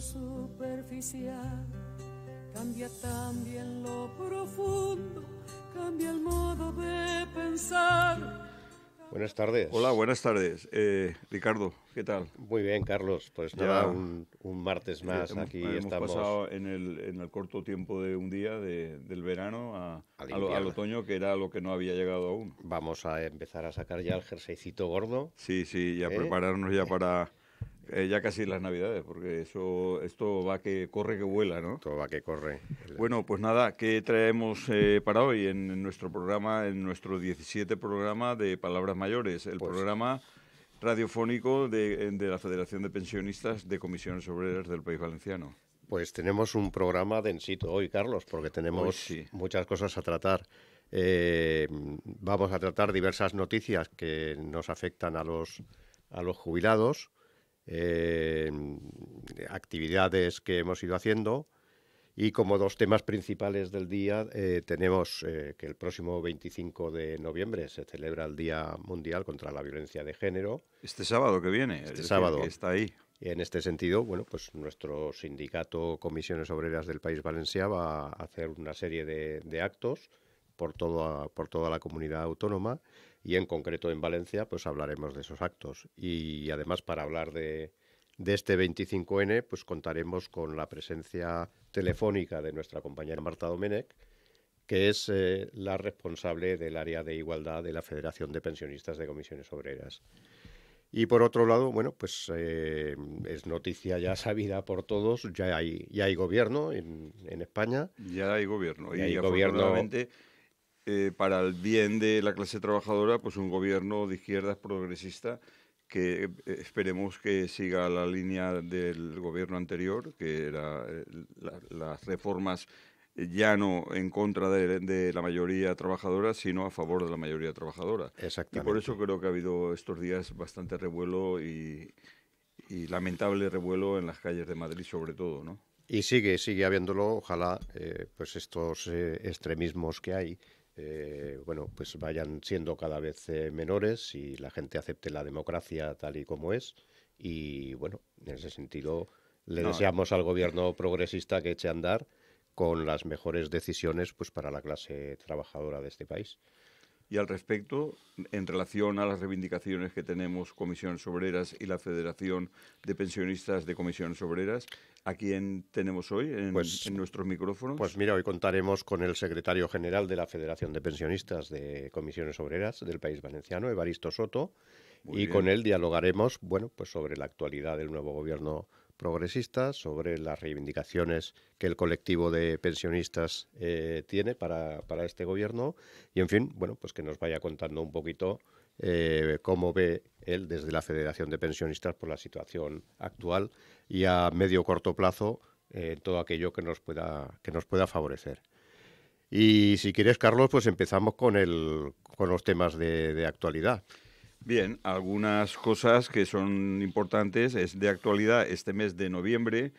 superficial, cambia también lo profundo, cambia el modo de pensar. Buenas tardes. Hola, buenas tardes. Eh, Ricardo, ¿qué tal? Muy bien, Carlos. Pues nada, un, martes eh, más aquí aquí hemos estamos. pasado en el, en el, corto tiempo de un día, del verano al, otoño, que era lo que no había llegado aún. Vamos a empezar a sacar ya el jerseycito gordo. Sí, sí, y a ¿Eh? prepararnos ya para eh, ya casi las navidades, porque eso esto va que corre que vuela, ¿no? Todo va que corre. Bueno, pues nada, ¿qué traemos eh, para hoy en, nuestro programa, en nuestro 17 programa de Palabras Mayores? El pues programa radiofónico de, la Federación de Pensionistas de Comisiones Obreras del País Valenciano. Pues tenemos un programa densito hoy, Carlos, porque tenemos muchas cosas a tratar. Eh, vamos a tratar diversas noticias que nos afectan a los, a los jubilados actividades que hemos ido haciendo. Y como dos temas principales del día, eh, tenemos eh, que el próximo 25 de noviembre se celebra el Día Mundial contra la Violencia de Género. Este sábado que viene. Este sábado. está ahí. En este sentido, bueno, pues nuestro sindicato Comisiones Obreras del País Valencia va a hacer una serie de, actos por por toda la comunidad autónoma y en concreto en Valencia, pues hablaremos de esos actos. Y además para hablar de, este 25N, pues contaremos con la presencia telefónica de nuestra compañera Marta Domenech, que es eh, la responsable del área de igualdad de la Federación de Pensionistas de Comisiones Obreras. Y por otro lado, bueno, pues eh, es noticia ya sabida por todos, ya hay, ya hay gobierno en, en España. Ya hay gobierno. y, hay gobierno. Eh, para el bien de la clase trabajadora, pues un gobierno de izquierdas progresista que eh, esperemos que siga la línea del gobierno anterior, que era eh, las reformas ya no en contra de, la mayoría trabajadora, sino a favor de la mayoría trabajadora. Exactamente. Y por eso creo que ha habido estos días bastante revuelo y, lamentable revuelo en las calles de Madrid, sobre todo, ¿no? Y sigue, sigue habiéndolo, ojalá, pues estos extremismos que hay, eh, bueno, pues vayan siendo cada vez eh, menores y la gente acepte la democracia tal y como es. Y bueno, en ese sentido le deseamos eh. al gobierno progresista que eche a andar con las mejores decisiones pues para la clase trabajadora de este país. Y al respecto, en relación a las reivindicaciones que tenemos Comisiones Obreras y la Federación de Pensionistas de Comisiones Obreras, ¿a quién tenemos hoy en, en, pues, nuestros micrófonos? Pues mira, hoy contaremos con el secretario general de la Federación de Pensionistas de Comisiones Obreras del País Valenciano, Evaristo Soto, y con él dialogaremos, bueno, pues sobre la actualidad del nuevo gobierno progresistas, sobre las reivindicaciones que el colectivo de pensionistas eh, tiene para, este gobierno y, en fin, bueno, pues que nos vaya contando un poquito eh, cómo ve él desde la Federación de Pensionistas por la situación actual y a medio corto plazo eh, todo aquello que nos pueda que nos pueda favorecer. Y si quieres, Carlos, pues empezamos con el con los temas de, de actualidad. Bien, algunas cosas que son importantes. Es de actualidad este mes de noviembre,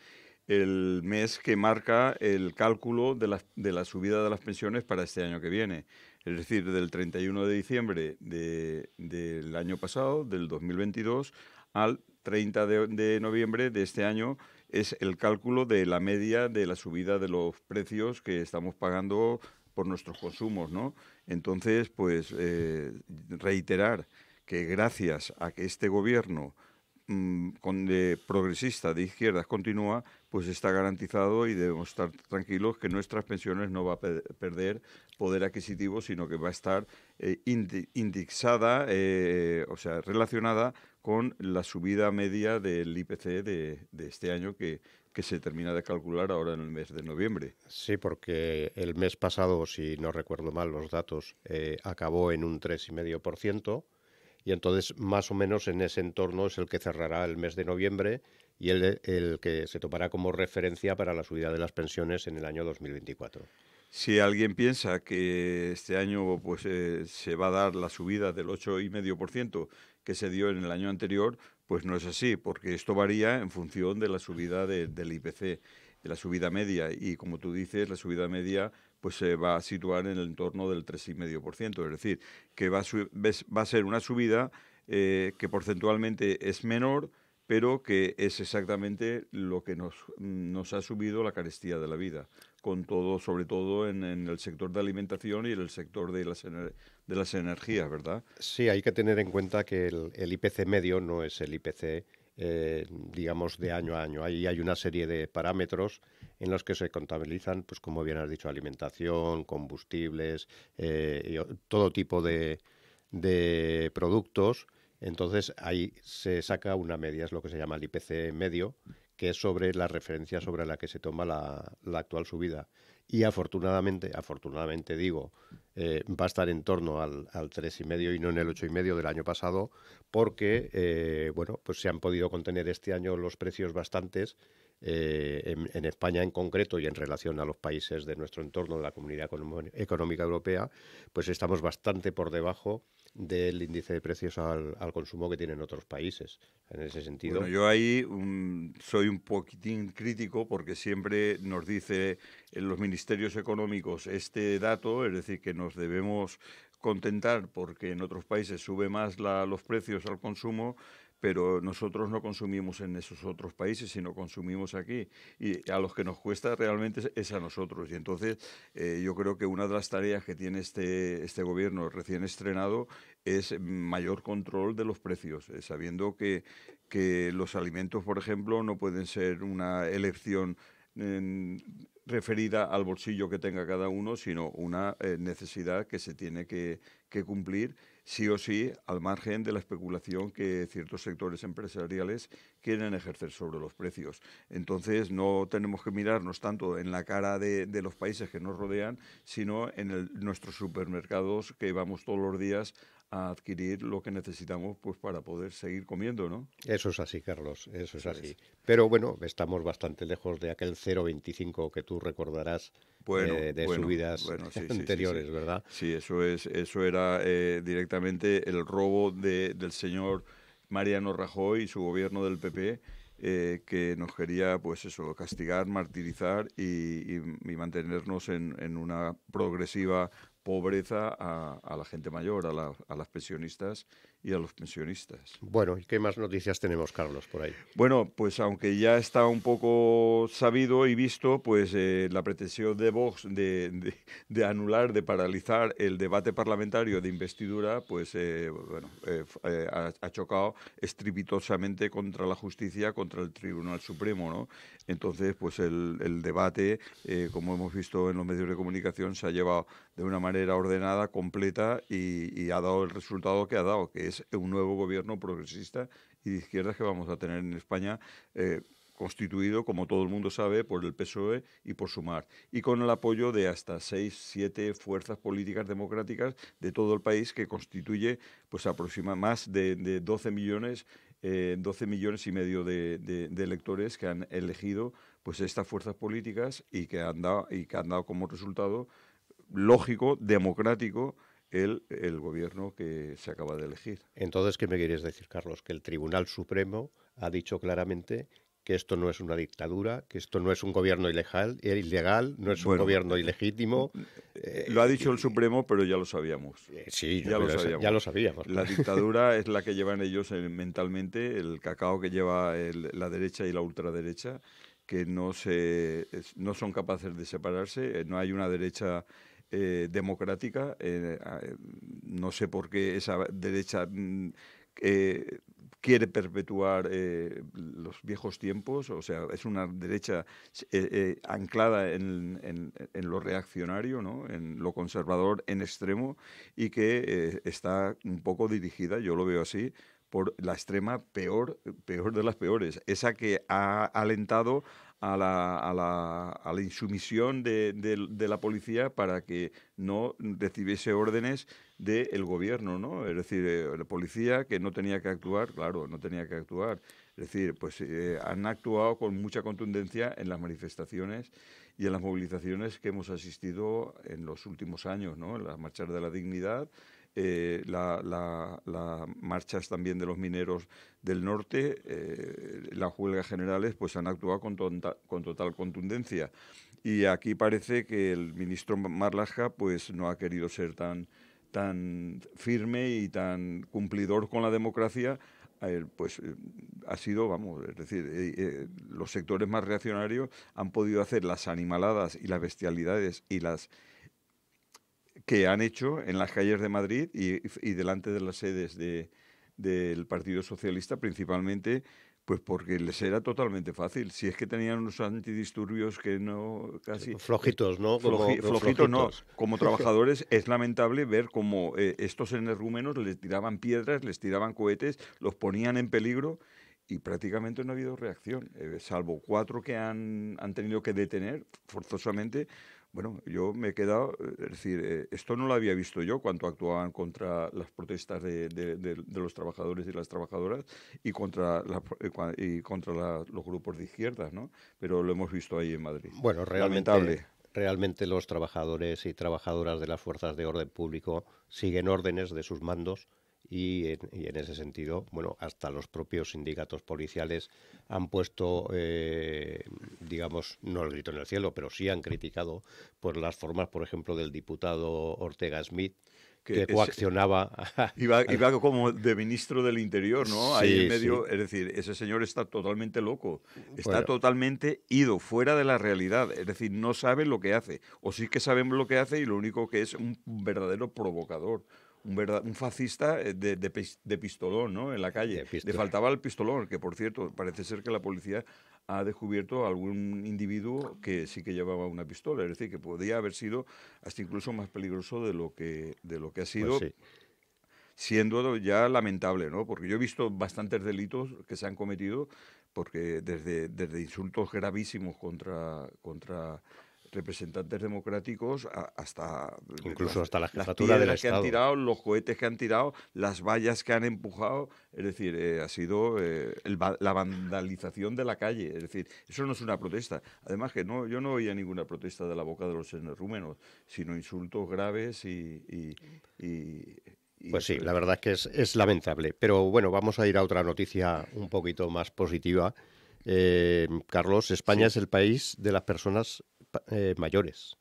el mes que marca el cálculo de la, de la subida de las pensiones para este año que viene. Es decir, del 31 de diciembre del año pasado, del 2022, al 30 de, noviembre de este año es el cálculo de la media de la subida de los precios que estamos pagando por nuestros consumos, ¿no? Entonces, pues eh, reiterar que gracias a que este gobierno mm, con progresista de izquierdas continúa, pues está garantizado y debemos estar tranquilos que nuestras pensiones no va a perder poder adquisitivo, sino que va a estar eh, indexada, eh, o sea, relacionada con la subida media del IPC de, este año que, se termina de calcular ahora en el mes de noviembre. Sí, porque el mes pasado, si no recuerdo mal los datos, eh, acabó en un 3,5% y entonces más o menos en ese entorno es el que cerrará el mes de noviembre y el, el que se topará como referencia para la subida de las pensiones en el año 2024. Si alguien piensa que este año pues, eh, se va a dar la subida del 8,5% que se dio en el año anterior, pues no es así, porque esto varía en función de la subida del IPC, de la subida media. Y como tú dices, la subida media pues se va a situar en el entorno del 3,5%. Es decir, que va a, ser una subida eh, que porcentualmente es menor, pero que es exactamente lo que nos, ha subido la carestía de la vida, con todo, sobre todo en, el sector de alimentación y en el sector de las, de las energías, ¿verdad? Sí, hay que tener en cuenta que el, el IPC medio no es el IPC eh, digamos, de año a año. Ahí hay una serie de parámetros en los que se contabilizan, pues como bien has dicho, alimentación, combustibles, eh, y todo tipo de, productos. Entonces ahí se saca una media, es lo que se llama el IPC medio, que es sobre la referencia sobre la que se toma la, la actual subida y afortunadamente, afortunadamente digo, eh, va a estar en torno al, y medio y no en el y medio del año pasado, porque eh, bueno, pues se han podido contener este año los precios bastantes eh, en, España en concreto y en relación a los países de nuestro entorno, de la Comunidad Económica Europea, pues estamos bastante por debajo del índice de precios al, consumo que tienen otros países. En ese sentido. Bueno, yo ahí mm, soy un poquitín crítico porque siempre nos dice en los ministerios económicos este dato, es decir, que nos debemos contentar porque en otros países sube más los precios al consumo pero nosotros no consumimos en esos otros países, sino consumimos aquí. Y a los que nos cuesta realmente es a nosotros. Y entonces eh, yo creo que una de las tareas que tiene este, este gobierno recién estrenado es mayor control de los precios, eh, sabiendo que, los alimentos, por ejemplo, no pueden ser una elección referida al bolsillo que tenga cada uno, sino una eh, necesidad que se tiene que, cumplir sí o sí al margen de la especulación que ciertos sectores empresariales quieren ejercer sobre los precios. Entonces no tenemos que mirarnos tanto en la cara de, los países que nos rodean, sino en nuestros supermercados que vamos todos los días a adquirir lo que necesitamos pues para poder seguir comiendo, ¿no? Eso es así, Carlos, eso es así. Pero bueno, estamos bastante lejos de aquel 0,25 que tú recordarás bueno, eh, de subidas anteriores, ¿verdad? Sí, eso es, eso era eh, directamente el robo del señor Mariano Rajoy y su gobierno del PP. Eh, que nos quería, pues eso, castigar, martirizar y, mantenernos en, en, una progresiva pobreza a, la gente mayor, a, las pensionistas y a los pensionistas. Bueno, qué más noticias tenemos, Carlos, por ahí? Bueno, pues aunque ya está un poco sabido y visto, pues eh, la pretensión de Vox de, anular, de paralizar el debate parlamentario de investidura, pues eh, bueno, eh, ha, chocado estrepitosamente contra la justicia, contra el Tribunal Supremo, ¿no? Entonces, pues el debate, como hemos visto en los medios de comunicación, se ha llevado de una manera ordenada, completa y, ha dado el resultado que ha dado, que es un nuevo gobierno progresista y de izquierdas que vamos a tener en España. Eh, constituido, como todo el mundo sabe, por el PSOE y por Sumar, y con el apoyo de hasta seis, siete fuerzas políticas democráticas de todo el país, que constituye pues aproxima más de, 12 millones, eh, millones y medio de, electores que han elegido pues estas fuerzas políticas y que han dado, y que han dado como resultado lógico, democrático, el, el gobierno que se acaba de elegir. Entonces, ¿qué me querías decir, Carlos? Que el Tribunal Supremo ha dicho claramente que esto no es una dictadura, que esto no es un gobierno ilegal, ilegal no es un gobierno ilegítimo. Eh, lo ha dicho el Supremo, pero ya lo sabíamos. Eh, sí, ya lo sabíamos. ya lo La dictadura es la que llevan ellos eh, mentalmente, el cacao que lleva la derecha y la ultraderecha, que no, se, no son capaces de separarse, no hay una derecha eh, democrática. Eh, ah, eh, no sé por qué esa derecha mm, quiere perpetuar los viejos tiempos, o sea, es una derecha anclada en, en, lo reaccionario, ¿no? en lo conservador en extremo y que está un poco dirigida, yo lo veo así, por la extrema peor, peor de las peores, esa que ha alentado a la, a la, a la insumisión de, de, la policía para que no recibiese órdenes del gobierno, ¿no? Es decir, eh, la policía que no tenía que actuar, claro, no tenía que actuar. Es decir, pues eh, han actuado con mucha contundencia en las manifestaciones y en las movilizaciones que hemos asistido en los últimos años, ¿no? En las marchas de la dignidad, eh, las marchas también de los mineros del norte, eh, las huelgas generales, pues han actuado con, total contundencia. Y aquí parece que el ministro Marlaska pues, no ha querido ser tan, tan firme y tan cumplidor con la democracia pues eh, ha sido, vamos, es decir, los sectores más reaccionarios han podido hacer las animaladas y las bestialidades y las que han hecho en las calles de Madrid y, y delante de las sedes de, del Partido Socialista principalmente, pues porque les era totalmente fácil. Si es que tenían unos antidisturbios que no casi... Pues flojitos, ¿no? como, flojitos, no. Como trabajadores es lamentable ver cómo eh, estos energúmenos les tiraban piedras, les tiraban cohetes, los ponían en peligro y prácticamente no ha habido reacción, eh, salvo cuatro que han, han tenido que detener forzosamente bueno, yo me he quedado, eh, es decir, eh, esto no lo había visto yo cuando actuaban contra las protestas de, los trabajadores y las trabajadoras y contra, y contra los grupos de izquierdas, ¿no? Pero lo hemos visto ahí en Madrid. Bueno, realmente los trabajadores y trabajadoras de las fuerzas de orden público siguen órdenes de sus mandos y en, ese sentido, bueno, hasta los propios sindicatos policiales han puesto, eh, digamos, no el grito en el cielo, pero sí han criticado por pues, las formas, por ejemplo, del diputado Ortega Smith, que, coaccionaba. iba, como de ministro del Interior, ¿no? Ahí en medio. Es decir, ese señor está totalmente loco, está totalmente ido, fuera de la realidad. Es decir, no sabe lo que hace. O sí que sabemos lo que hace y lo único que es un verdadero provocador un, fascista eh, de, pistolón, ¿no? En la calle. Le faltaba el pistolón, que por cierto, parece ser que la policía ha descubierto algún individuo que sí que llevaba una pistola, es decir, que podía haber sido hasta incluso más peligroso de lo que, de lo que ha sido. Pues siendo ya lamentable, ¿no? Porque yo he visto bastantes delitos que se han cometido, porque desde, desde insultos gravísimos contra, contra representantes democráticos hasta incluso hasta la jefatura del que han tirado, los cohetes que han tirado, las vallas que han empujado, es decir, eh, ha sido eh, la vandalización de la calle, es decir, eso no es una protesta. Además que no, yo no oía ninguna protesta de la boca de los rumenos, sino insultos graves y, pues sí, la verdad es que es, lamentable. Pero bueno, vamos a ir a otra noticia un poquito más positiva. Eh, Carlos, España es el país de las personas eh, mayores.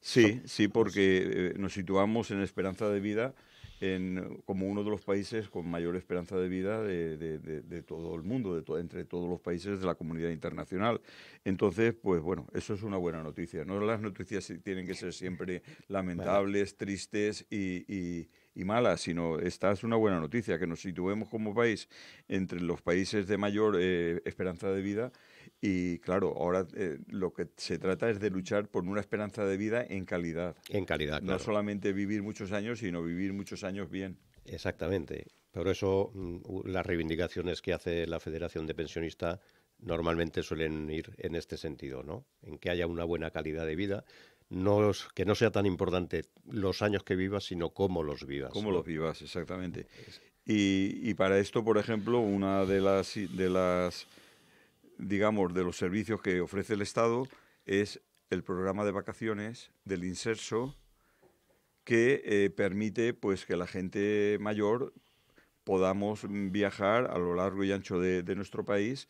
Sí, sí, porque eh, nos situamos en esperanza de vida en, como uno de los países con mayor esperanza de vida de, todo el mundo, entre todos los países de la comunidad internacional. Entonces, pues bueno, eso es una buena noticia. No las noticias tienen que ser siempre lamentables, tristes y, malas... sino esta es una buena noticia, que nos situemos como país entre los países de mayor eh, esperanza de vida y claro, ahora eh, lo que se trata es de luchar por una esperanza de vida en calidad. En calidad, claro. No solamente vivir muchos años, sino vivir muchos años bien. Exactamente. Por eso mm, las reivindicaciones que hace la Federación de Pensionistas normalmente suelen ir en este sentido, ¿no? En que haya una buena calidad de vida, no, que no sea tan importante los años que vivas, sino cómo los vivas. Cómo los vivas, exactamente. Y, y, para esto, por ejemplo, una de las, de las digamos, de los servicios que ofrece el Estado es el programa de vacaciones del inserso que eh, permite pues que la gente mayor podamos viajar a lo largo y ancho de, nuestro país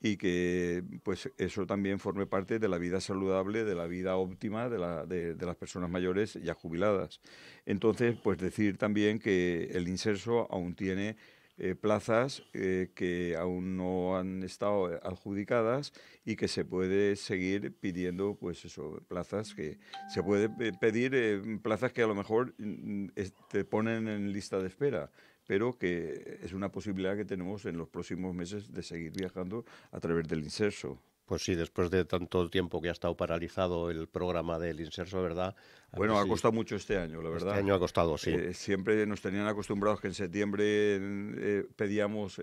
y que pues eso también forme parte de la vida saludable, de la vida óptima de, de las personas mayores ya jubiladas. Entonces, pues decir también que el inserso aún tiene eh, plazas eh, que aún no han estado eh, adjudicadas y que se puede seguir pidiendo, pues eso, plazas que se puede pedir plazas que a lo mejor mm, mm, te ponen en lista de espera pero que es una posibilidad que tenemos en los próximos meses de seguir viajando a través del inserso. Pues sí, después de tanto tiempo que ha estado paralizado el programa del Inserso, ¿verdad? Bueno, ha costado mucho este año, la este verdad. Este año ha costado, sí. Eh, siempre nos tenían acostumbrados que en septiembre eh, pedíamos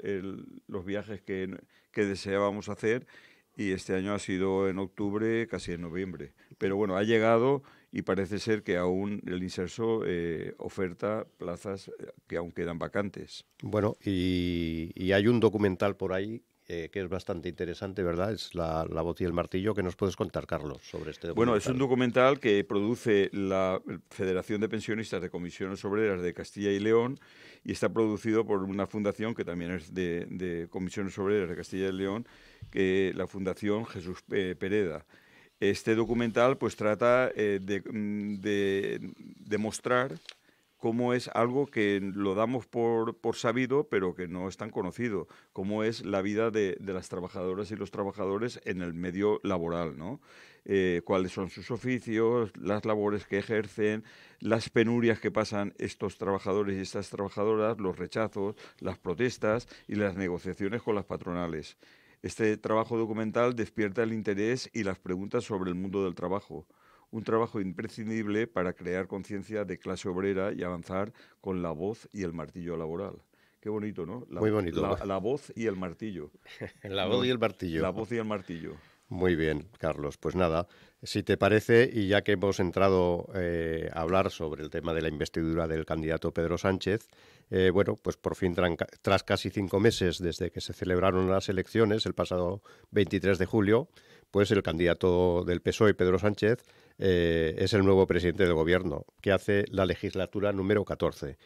los viajes que, deseábamos hacer y este año ha sido en octubre, casi en noviembre. Pero bueno, ha llegado y parece ser que aún el inserso eh, oferta plazas que aún quedan vacantes. Bueno, y, hay un documental por ahí eh, que es bastante interesante, ¿verdad? Es la, Voz y el Martillo. que nos puedes contar, Carlos, sobre este documental? Bueno, es un documental que produce la Federación de Pensionistas de Comisiones Obreras de Castilla y León y está producido por una fundación que también es de, Comisiones Obreras de Castilla y León, que la Fundación Jesús eh, Pereda. Este documental pues trata eh, mm, de demostrar cómo es algo que lo damos por, sabido, pero que no es tan conocido, cómo es la vida de, las trabajadoras y los trabajadores en el medio laboral, ¿no? Eh, cuáles son sus oficios, las labores que ejercen, las penurias que pasan estos trabajadores y estas trabajadoras, los rechazos, las protestas y las negociaciones con las patronales. Este trabajo documental despierta el interés y las preguntas sobre el mundo del trabajo un trabajo imprescindible para crear conciencia de clase obrera y avanzar con la voz y el martillo laboral. Qué bonito, ¿no? La, Muy bonito. La, voz y el martillo. la voz y el martillo. La voz y el martillo. Muy bien, Carlos. Pues nada, si te parece, y ya que hemos entrado eh, a hablar sobre el tema de la investidura del candidato Pedro Sánchez, eh, bueno, pues por fin tras casi cinco meses desde que se celebraron las elecciones el pasado 23 de julio, pues el candidato del PSOE, Pedro Sánchez, eh, es el nuevo presidente del gobierno, que hace la legislatura número 14.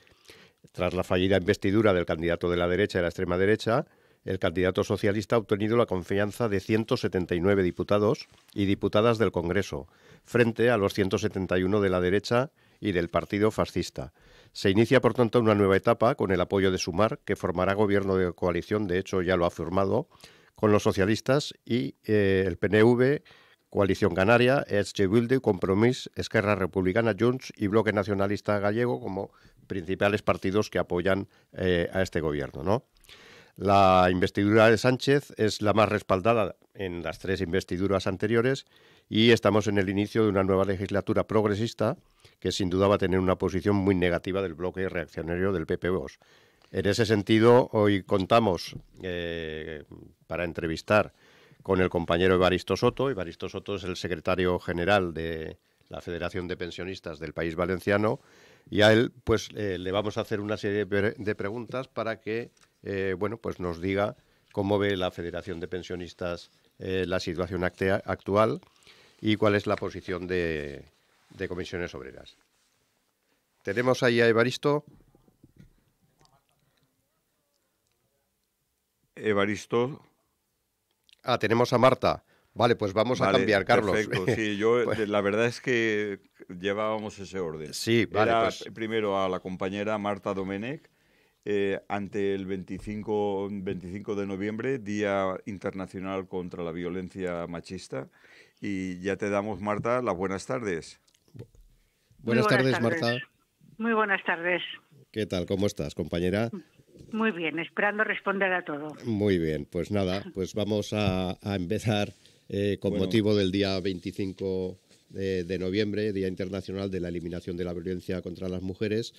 Tras la fallida investidura del candidato de la derecha y la extrema derecha, el candidato socialista ha obtenido la confianza de 179 diputados y diputadas del Congreso, frente a los 171 de la derecha y del Partido Fascista. Se inicia, por tanto, una nueva etapa con el apoyo de Sumar, que formará gobierno de coalición, de hecho ya lo ha firmado, con los socialistas y eh, el PNV, Coalición Canaria, EH Wilde, Compromís, Esquerra Republicana, Junts y Bloque Nacionalista Gallego como principales partidos que apoyan eh, a este gobierno, La investidura de Sánchez es la más respaldada en las tres investiduras anteriores y estamos en el inicio de una nueva legislatura progresista que sin duda va a tener una posición muy negativa del bloque reaccionario del PP-Vox. En ese sentido, hoy contamos eh, para entrevistar con el compañero Evaristo Soto. Evaristo Soto es el secretario general de la Federación de Pensionistas del País Valenciano y a él pues eh, le vamos a hacer una serie de preguntas para que eh, bueno pues nos diga cómo ve la Federación de Pensionistas eh, la situación actual y cuál es la posición de, de comisiones obreras. Tenemos ahí a Evaristo. Evaristo. Ah, tenemos a Marta. Vale, pues vamos a cambiar, Carlos. Perfecto, sí, yo pues la verdad es que llevábamos ese orden. Sí, vale. Pues primero a la compañera Marta Domenech, eh, ante el 25, de noviembre, Día Internacional contra la Violencia Machista. Y ya te damos, Marta, las buenas tardes. Buenas, tardes, tardes, Marta. Muy buenas tardes. ¿Qué tal? ¿Cómo estás, compañera? Mm. Muy bien, esperando responder a todo. Muy bien, pues nada, pues vamos a, empezar eh, con motivo del día 25 de, noviembre, Día Internacional de la Eliminación de la Violencia contra las Mujeres.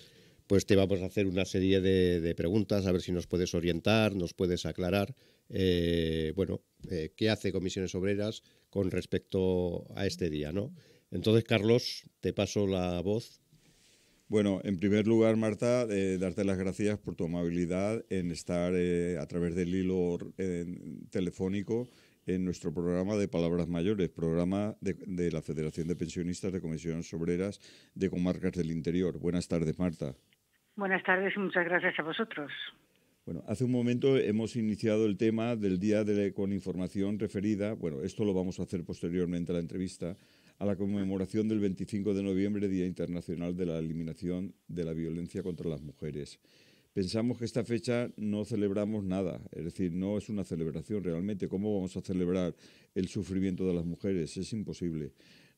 Pues te vamos a hacer una serie de, preguntas, a ver si nos puedes orientar, nos puedes aclarar, eh, bueno, eh, qué hace Comisiones Obreras con respecto a este día, ¿no? Entonces, Carlos, te paso la voz bueno, en primer lugar, Marta, eh, darte las gracias por tu amabilidad en estar eh, a través del hilo eh, telefónico en nuestro programa de Palabras Mayores, programa de, la Federación de Pensionistas de Comisiones Obreras de Comarcas del Interior. Buenas tardes, Marta. Buenas tardes y muchas gracias a vosotros. Bueno, hace un momento hemos iniciado el tema del día de, con información referida, bueno, esto lo vamos a hacer posteriormente a la entrevista, a la conmemoración del 25 de noviembre, Día Internacional de la Eliminación de la Violencia contra las Mujeres. Pensamos que esta fecha no celebramos nada, es decir, no es una celebración realmente. ¿Cómo vamos a celebrar el sufrimiento de las mujeres? Es imposible.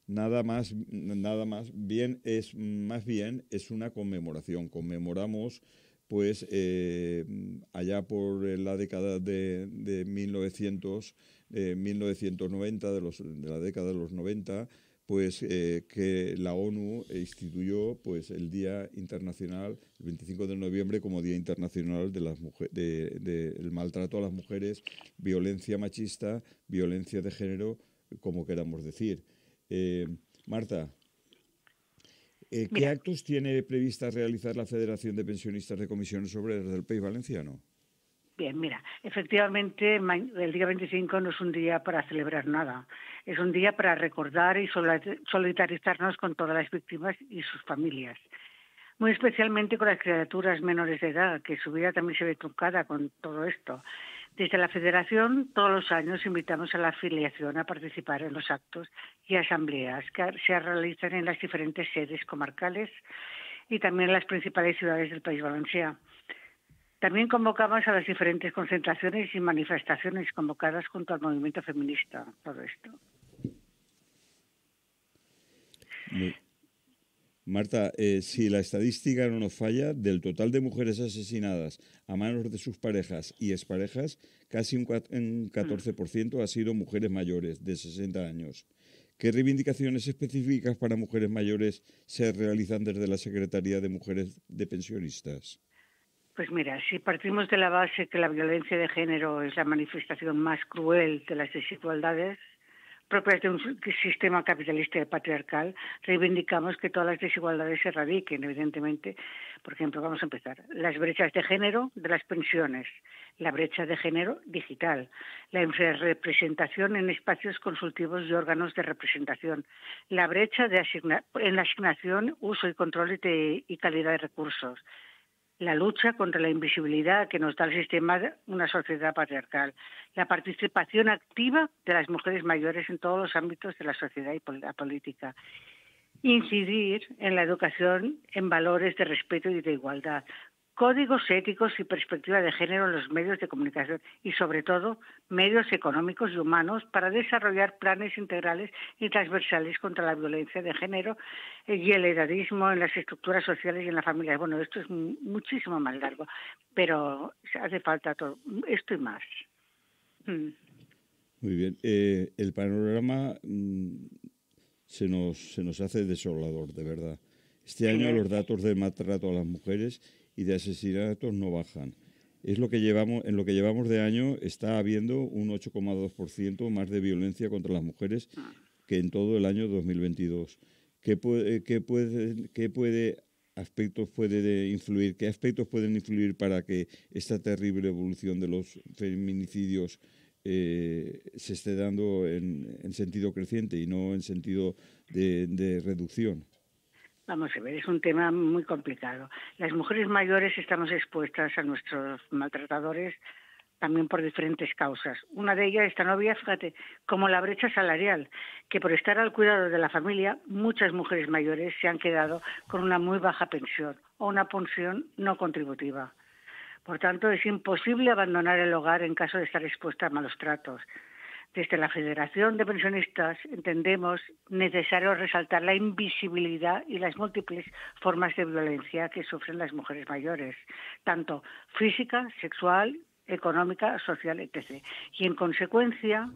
Nada más, nada más, bien es, más bien es una conmemoración. Conmemoramos pues eh, allá por la década de, 1990, de, eh, de la década de los 90, pues eh, que la ONU instituyó pues el Día Internacional, el 25 de noviembre, como Día Internacional del Maltrato a las Mujeres, Violencia Machista, Violencia de Género, como queramos decir. Eh, Marta, eh, ¿qué actos tiene prevista realizar la Federación de Pensionistas de Comisiones Obreras del País Valenciano? Bien, mira, efectivamente el día 25 no es un día para celebrar nada, es un día para recordar y solidarizarnos con todas las víctimas y sus familias, muy especialmente con las criaturas menores de edad, que su vida también se ve truncada con todo esto. Desde la Federación todos los años invitamos a la afiliación a participar en los actos y asambleas que se realizan en las diferentes sedes comarcales y también en las principales ciudades del País Valenciano también convocamos a las diferentes concentraciones y manifestaciones convocadas junto al movimiento feminista, todo esto. Marta, eh, si la estadística no nos falla, del total de mujeres asesinadas a manos de sus parejas y exparejas, casi un 14% mm. ha sido mujeres mayores de 60 años. ¿Qué reivindicaciones específicas para mujeres mayores se realizan desde la Secretaría de Mujeres de Pensionistas? Pues mira, si partimos de la base que la violencia de género es la manifestación más cruel de las desigualdades propias de un sistema capitalista y patriarcal, reivindicamos que todas las desigualdades se erradiquen, evidentemente. Por ejemplo, vamos a empezar. Las brechas de género de las pensiones, la brecha de género digital, la representación en espacios consultivos y órganos de representación, la brecha de en la asignación, uso y control y calidad de recursos, la lucha contra la invisibilidad que nos da el sistema de una sociedad patriarcal, la participación activa de las mujeres mayores en todos los ámbitos de la sociedad y la política, incidir en la educación en valores de respeto y de igualdad, códigos éticos y perspectiva de género en los medios de comunicación y, sobre todo, medios económicos y humanos para desarrollar planes integrales y transversales contra la violencia de género y el edadismo en las estructuras sociales y en las familias. Bueno, esto es muchísimo más largo, pero hace falta todo esto y más. Mm. Muy bien. Eh, el panorama mm, se, nos, se nos hace desolador, de verdad. Este año los datos de maltrato a las mujeres y de asesinatos no bajan. Es lo que llevamos, en lo que llevamos de año está habiendo un 8,2% más de violencia contra las mujeres ah. que en todo el año 2022. Eh, ¿Qué, puede, qué aspectos puede influir, qué aspectos pueden influir para que esta terrible evolución de los feminicidios eh, se esté dando en, sentido creciente y no en sentido de reducción? Vamos a ver, es un tema muy complicado. Las mujeres mayores estamos expuestas a nuestros maltratadores también por diferentes causas. Una de ellas, esta novia, fíjate, como la brecha salarial, que por estar al cuidado de la familia, muchas mujeres mayores se han quedado con una muy baja pensión o una pensión no contributiva. Por tanto, es imposible abandonar el hogar en caso de estar expuesta a malos tratos. Desde la Federación de Pensionistas entendemos necesario resaltar la invisibilidad y las múltiples formas de violencia que sufren las mujeres mayores, tanto física, sexual, económica, social, etc. Y en consecuencia,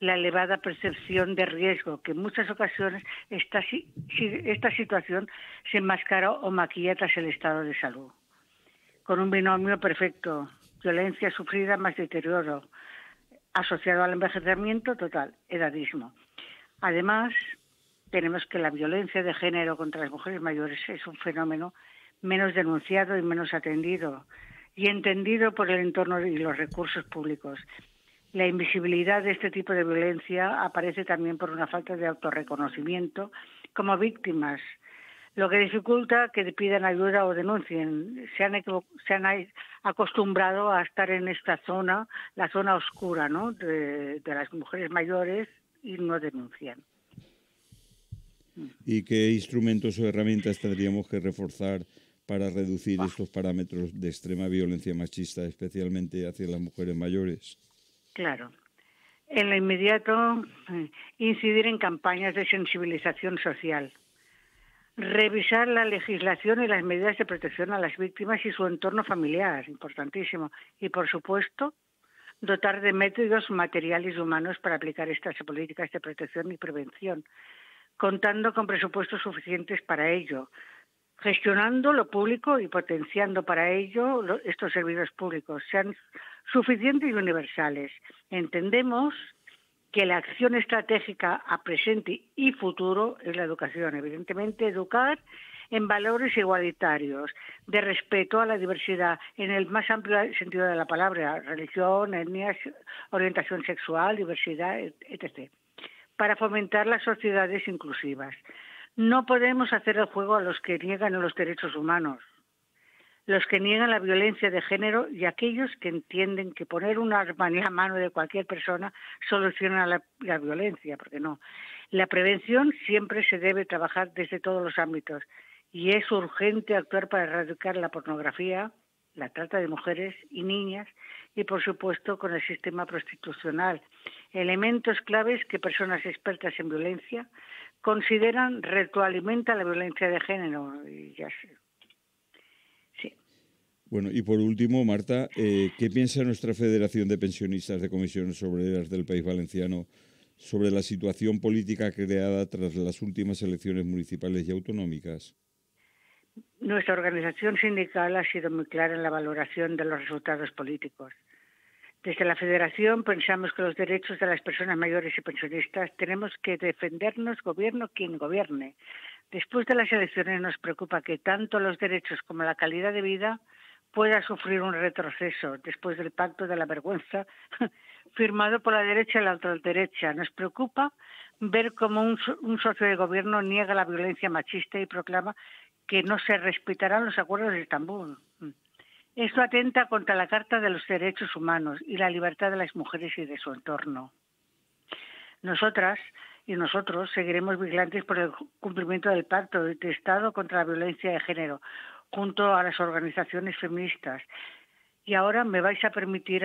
la elevada percepción de riesgo, que en muchas ocasiones esta, situación se enmascara o maquilla tras el estado de salud. Con un binomio perfecto, violencia sufrida más deterioro, asociado al envejecimiento total, edadismo. Además, tenemos que la violencia de género contra las mujeres mayores es un fenómeno menos denunciado y menos atendido y entendido por el entorno y los recursos públicos. La invisibilidad de este tipo de violencia aparece también por una falta de autorreconocimiento como víctimas lo que dificulta que pidan ayuda o denuncien. Se han, acostumbrado a estar en esta zona, la zona oscura ¿no? de las mujeres mayores y no denuncian. ¿Y qué instrumentos o herramientas tendríamos que reforzar para reducir estos parámetros de extrema violencia machista, especialmente hacia las mujeres mayores? Claro. En lo inmediato, eh, incidir en campañas de sensibilización social, revisar la legislación y las medidas de protección a las víctimas y su entorno familiar, importantísimo. Y, por supuesto, dotar de métodos materiales y humanos para aplicar estas políticas de protección y prevención, contando con presupuestos suficientes para ello, gestionando lo público y potenciando para ello estos servicios públicos, sean suficientes y universales. Entendemos que la acción estratégica a presente y futuro es la educación. Evidentemente, educar en valores igualitarios, de respeto a la diversidad, en el más amplio sentido de la palabra, religión, etnia, orientación sexual, diversidad, etc., para fomentar las sociedades inclusivas. No podemos hacer el juego a los que niegan los derechos humanos, los que niegan la violencia de género y aquellos que entienden que poner un arma en la mano de cualquier persona soluciona la, la violencia, porque no. La prevención siempre se debe trabajar desde todos los ámbitos y es urgente actuar para erradicar la pornografía, la trata de mujeres y niñas y, por supuesto, con el sistema prostitucional. Elementos claves que personas expertas en violencia consideran retroalimenta la violencia de género. ya sé, bueno, y por último, Marta, eh, ¿qué piensa nuestra Federación de Pensionistas de Comisiones Obreras del País Valenciano sobre la situación política creada tras las últimas elecciones municipales y autonómicas? Nuestra organización sindical ha sido muy clara en la valoración de los resultados políticos. Desde la Federación pensamos que los derechos de las personas mayores y pensionistas tenemos que defendernos gobierno quien gobierne. Después de las elecciones nos preocupa que tanto los derechos como la calidad de vida pueda sufrir un retroceso después del pacto de la vergüenza firmado por la derecha y la ultraderecha. Nos preocupa ver cómo un, un socio de gobierno niega la violencia machista y proclama que no se respetarán los acuerdos de Estambul. Esto atenta contra la Carta de los Derechos Humanos y la libertad de las mujeres y de su entorno. Nosotras y nosotros seguiremos vigilantes por el cumplimiento del Pacto de Estado contra la Violencia de Género, junto a las organizaciones feministas. Y ahora me vais a permitir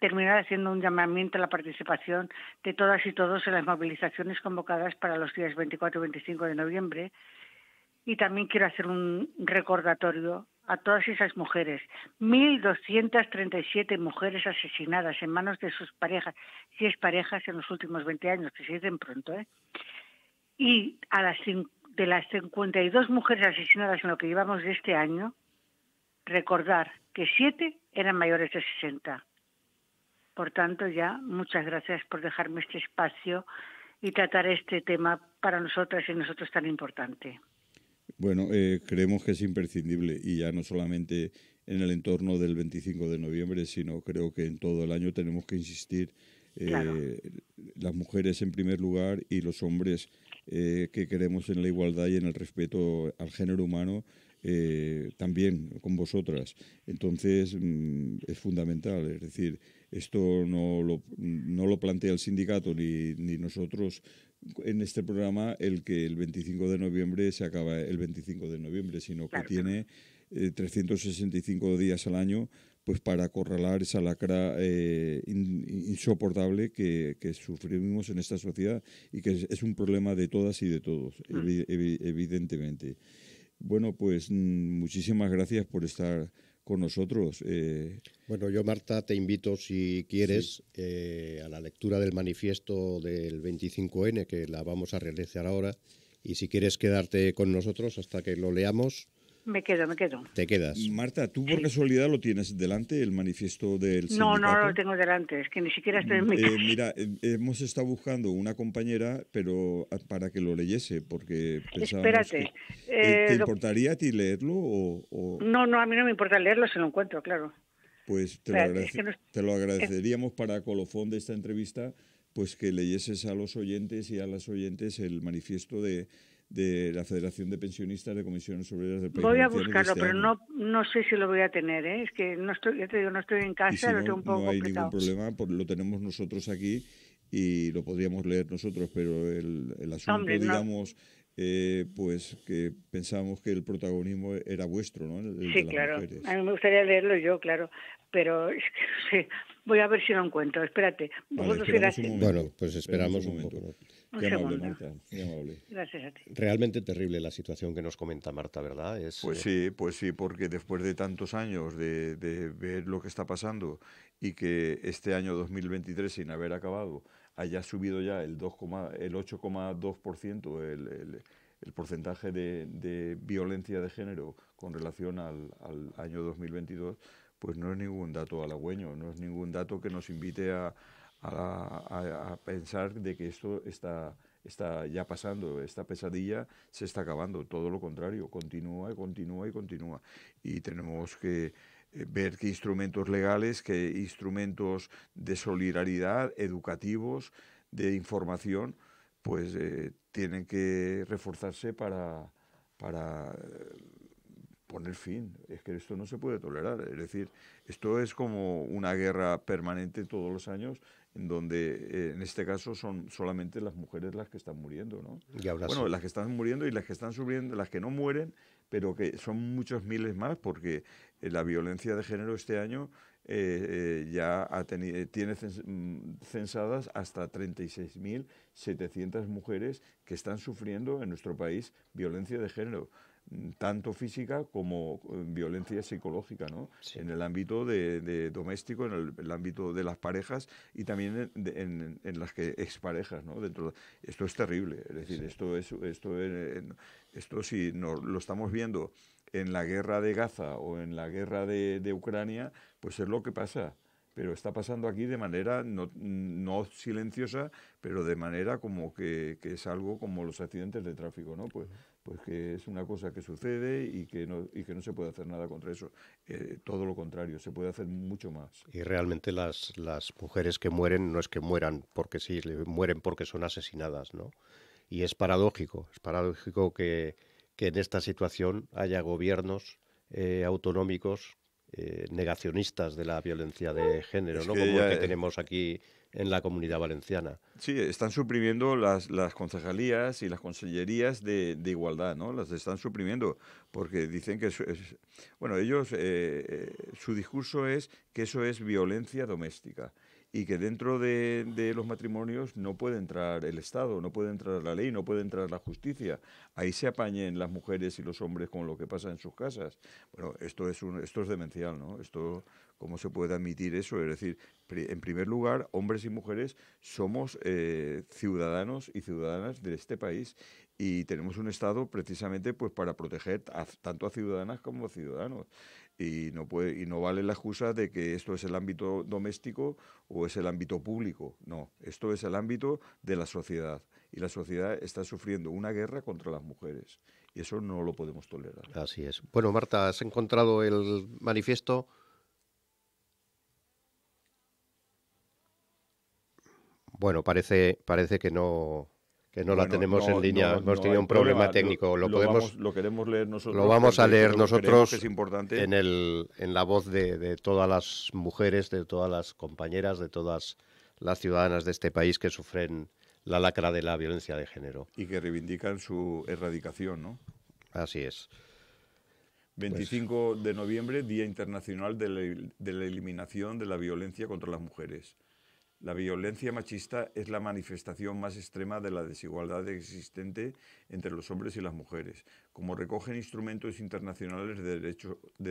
terminar haciendo un llamamiento a la participación de todas y todos en las movilizaciones convocadas para los días 24 y 25 de noviembre. Y también quiero hacer un recordatorio a todas esas mujeres, 1.237 mujeres asesinadas en manos de sus parejas, seis parejas en los últimos 20 años, que se dicen pronto, ¿eh? y a las de las 52 mujeres asesinadas en lo que llevamos de este año, recordar que siete eran mayores de 60. Por tanto, ya muchas gracias por dejarme este espacio y tratar este tema para nosotras y nosotros tan importante. Bueno, eh, creemos que es imprescindible y ya no solamente en el entorno del 25 de noviembre, sino creo que en todo el año tenemos que insistir eh, las mujeres en primer lugar y los hombres eh, que queremos en la igualdad y en el respeto al género humano eh, también con vosotras. Entonces mm, es fundamental, es decir, esto no lo, no lo plantea el sindicato ni, nosotros en este programa el que el 25 de noviembre se acaba el 25 de noviembre, sino que tiene 365 eh, días al año pues para acorralar esa lacra eh, insoportable que, sufrimos en esta sociedad y que es, un problema de todas y de todos, mm. evidentemente. Bueno, pues mm, muchísimas gracias por estar con nosotros. Eh. Bueno, yo, Marta, te invito, si quieres, eh, a la lectura del manifiesto del 25N, que la vamos a realizar ahora, y si quieres quedarte con nosotros hasta que lo leamos, me quedo, me quedo. Te quedas. Marta, ¿tú por casualidad lo tienes delante, el manifiesto del sindicato? No, no lo tengo delante, es que ni siquiera estoy en mm, mi eh, mira, eh, hemos estado buscando una compañera pero ah, para que lo leyese, porque Espérate. Eh, ¿Te, importaría a ti leerlo o, No, no, a mí no me importa leerlo se lo encuentro, claro. Pues te, lo, te lo agradeceríamos para colofón de esta entrevista, pues que leyeses a los oyentes y a las oyentes el manifiesto de de la Federación de Pensionistas de Comisiones Obreras del País. Voy a buscarlo, este pero no, no sé si lo voy a tener, ¿eh? es que no estoy, ya te digo, no estoy en casa, lo no, tengo un poco No hay ningún problema, pues lo tenemos nosotros aquí y lo podríamos leer nosotros, pero el, el asunto, digamos, Eh, pues que pensábamos que el protagonismo era vuestro, ¿no? sí, claro. A mí me gustaría leerlo yo, claro. Pero es que no sé. Voy a ver si lo encuentro. Espérate. Vale, bueno, pues esperamos un, momento. Gracias a ti. Realmente terrible la situación que nos comenta Marta, ¿verdad? pues eh, sí, pues sí, porque después de tantos años de, ver lo que está pasando y que este año 2023, sin haber acabado, haya subido ya el, 2, el 8,2% el, porcentaje de, violencia de género con relación al, al año 2022, pues no es ningún dato halagüeño, no es ningún dato que nos invite a, a, pensar de que esto está, ya pasando, esta pesadilla se está acabando, todo lo contrario, continúa y continúa y continúa. Y tenemos que eh, ver qué instrumentos legales, qué instrumentos de solidaridad, educativos, de información, pues eh, tienen que reforzarse para eh, poner fin. Es que esto no se puede tolerar. Es decir, esto es como una guerra permanente todos los años en donde eh, en este caso son solamente las mujeres las que están muriendo, ¿no? bueno, las que están muriendo y las que están sufriendo, las que no mueren, pero que son muchos miles más, porque eh, la violencia de género este año eh, ya ha tiene mm, censadas hasta 36.700 mujeres que están sufriendo en nuestro país violencia de género tanto física como eh, violencia psicológica, ¿no? En el ámbito de, doméstico, en el, ámbito de las parejas y también en, las que exparejas, ¿no? Dentro, esto es terrible, es decir, esto es, esto, eh, esto si lo estamos viendo en la guerra de Gaza o en la guerra de, de Ucrania, pues es lo que pasa pero está pasando aquí de manera no, no silenciosa, pero de manera como que, que, es algo como los accidentes de tráfico, ¿no? Pues pues que es una cosa que sucede y que no, y que no se puede hacer nada contra eso. Eh, todo lo contrario, se puede hacer mucho más. Y realmente las, las mujeres que mueren no es que mueran porque sí, mueren porque son asesinadas, ¿no? Y es paradójico, es paradójico que, que en esta situación haya gobiernos eh, autonómicos eh, negacionistas de la violencia de género, ¿no? Como el que tenemos aquí en la comunidad valenciana. Sí, están suprimiendo las, las concejalías y las consellerías de, igualdad, ¿no? Las están suprimiendo porque dicen que... bueno, ellos, eh, eh, su discurso es que eso es violencia doméstica y que dentro de, los matrimonios no puede entrar el Estado, no puede entrar la ley, no puede entrar la justicia. Ahí se apañen las mujeres y los hombres con lo que pasa en sus casas. Bueno, esto es, un, esto es demencial, ¿no? Esto, ¿Cómo se puede admitir eso? Es decir, en primer lugar, hombres y mujeres somos eh, ciudadanos y ciudadanas de este país y tenemos un Estado precisamente pues, para proteger tanto a ciudadanas como a ciudadanos y no, puede, y no vale la excusa de que esto es el ámbito doméstico o es el ámbito público. No, esto es el ámbito de la sociedad y la sociedad está sufriendo una guerra contra las mujeres y eso no lo podemos tolerar. Así es. Bueno, Marta, ¿has encontrado el manifiesto? Bueno, parece, parece que no, que no la tenemos en línea, hemos tenido un problema, técnico. Lo, podemos, lo queremos leer nosotros. Lo vamos a leer nosotros es importante. En, el, en la voz de, todas las mujeres, de todas las compañeras, de todas las ciudadanas de este país que sufren la lacra de la violencia de género. Y que reivindican su erradicación, ¿no? Así es. 25 de noviembre, Día Internacional de la Eliminación de la Violencia contra las Mujeres. La violencia machista es la manifestación más extrema de la desigualdad existente entre los hombres y las mujeres, como recogen instrumentos internacionales de,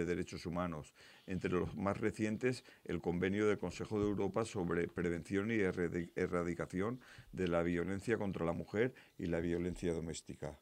derechos humanos, entre los más recientes el Convenio del Consejo de Europa sobre prevención y erradicación de la violencia contra la mujer y la violencia doméstica.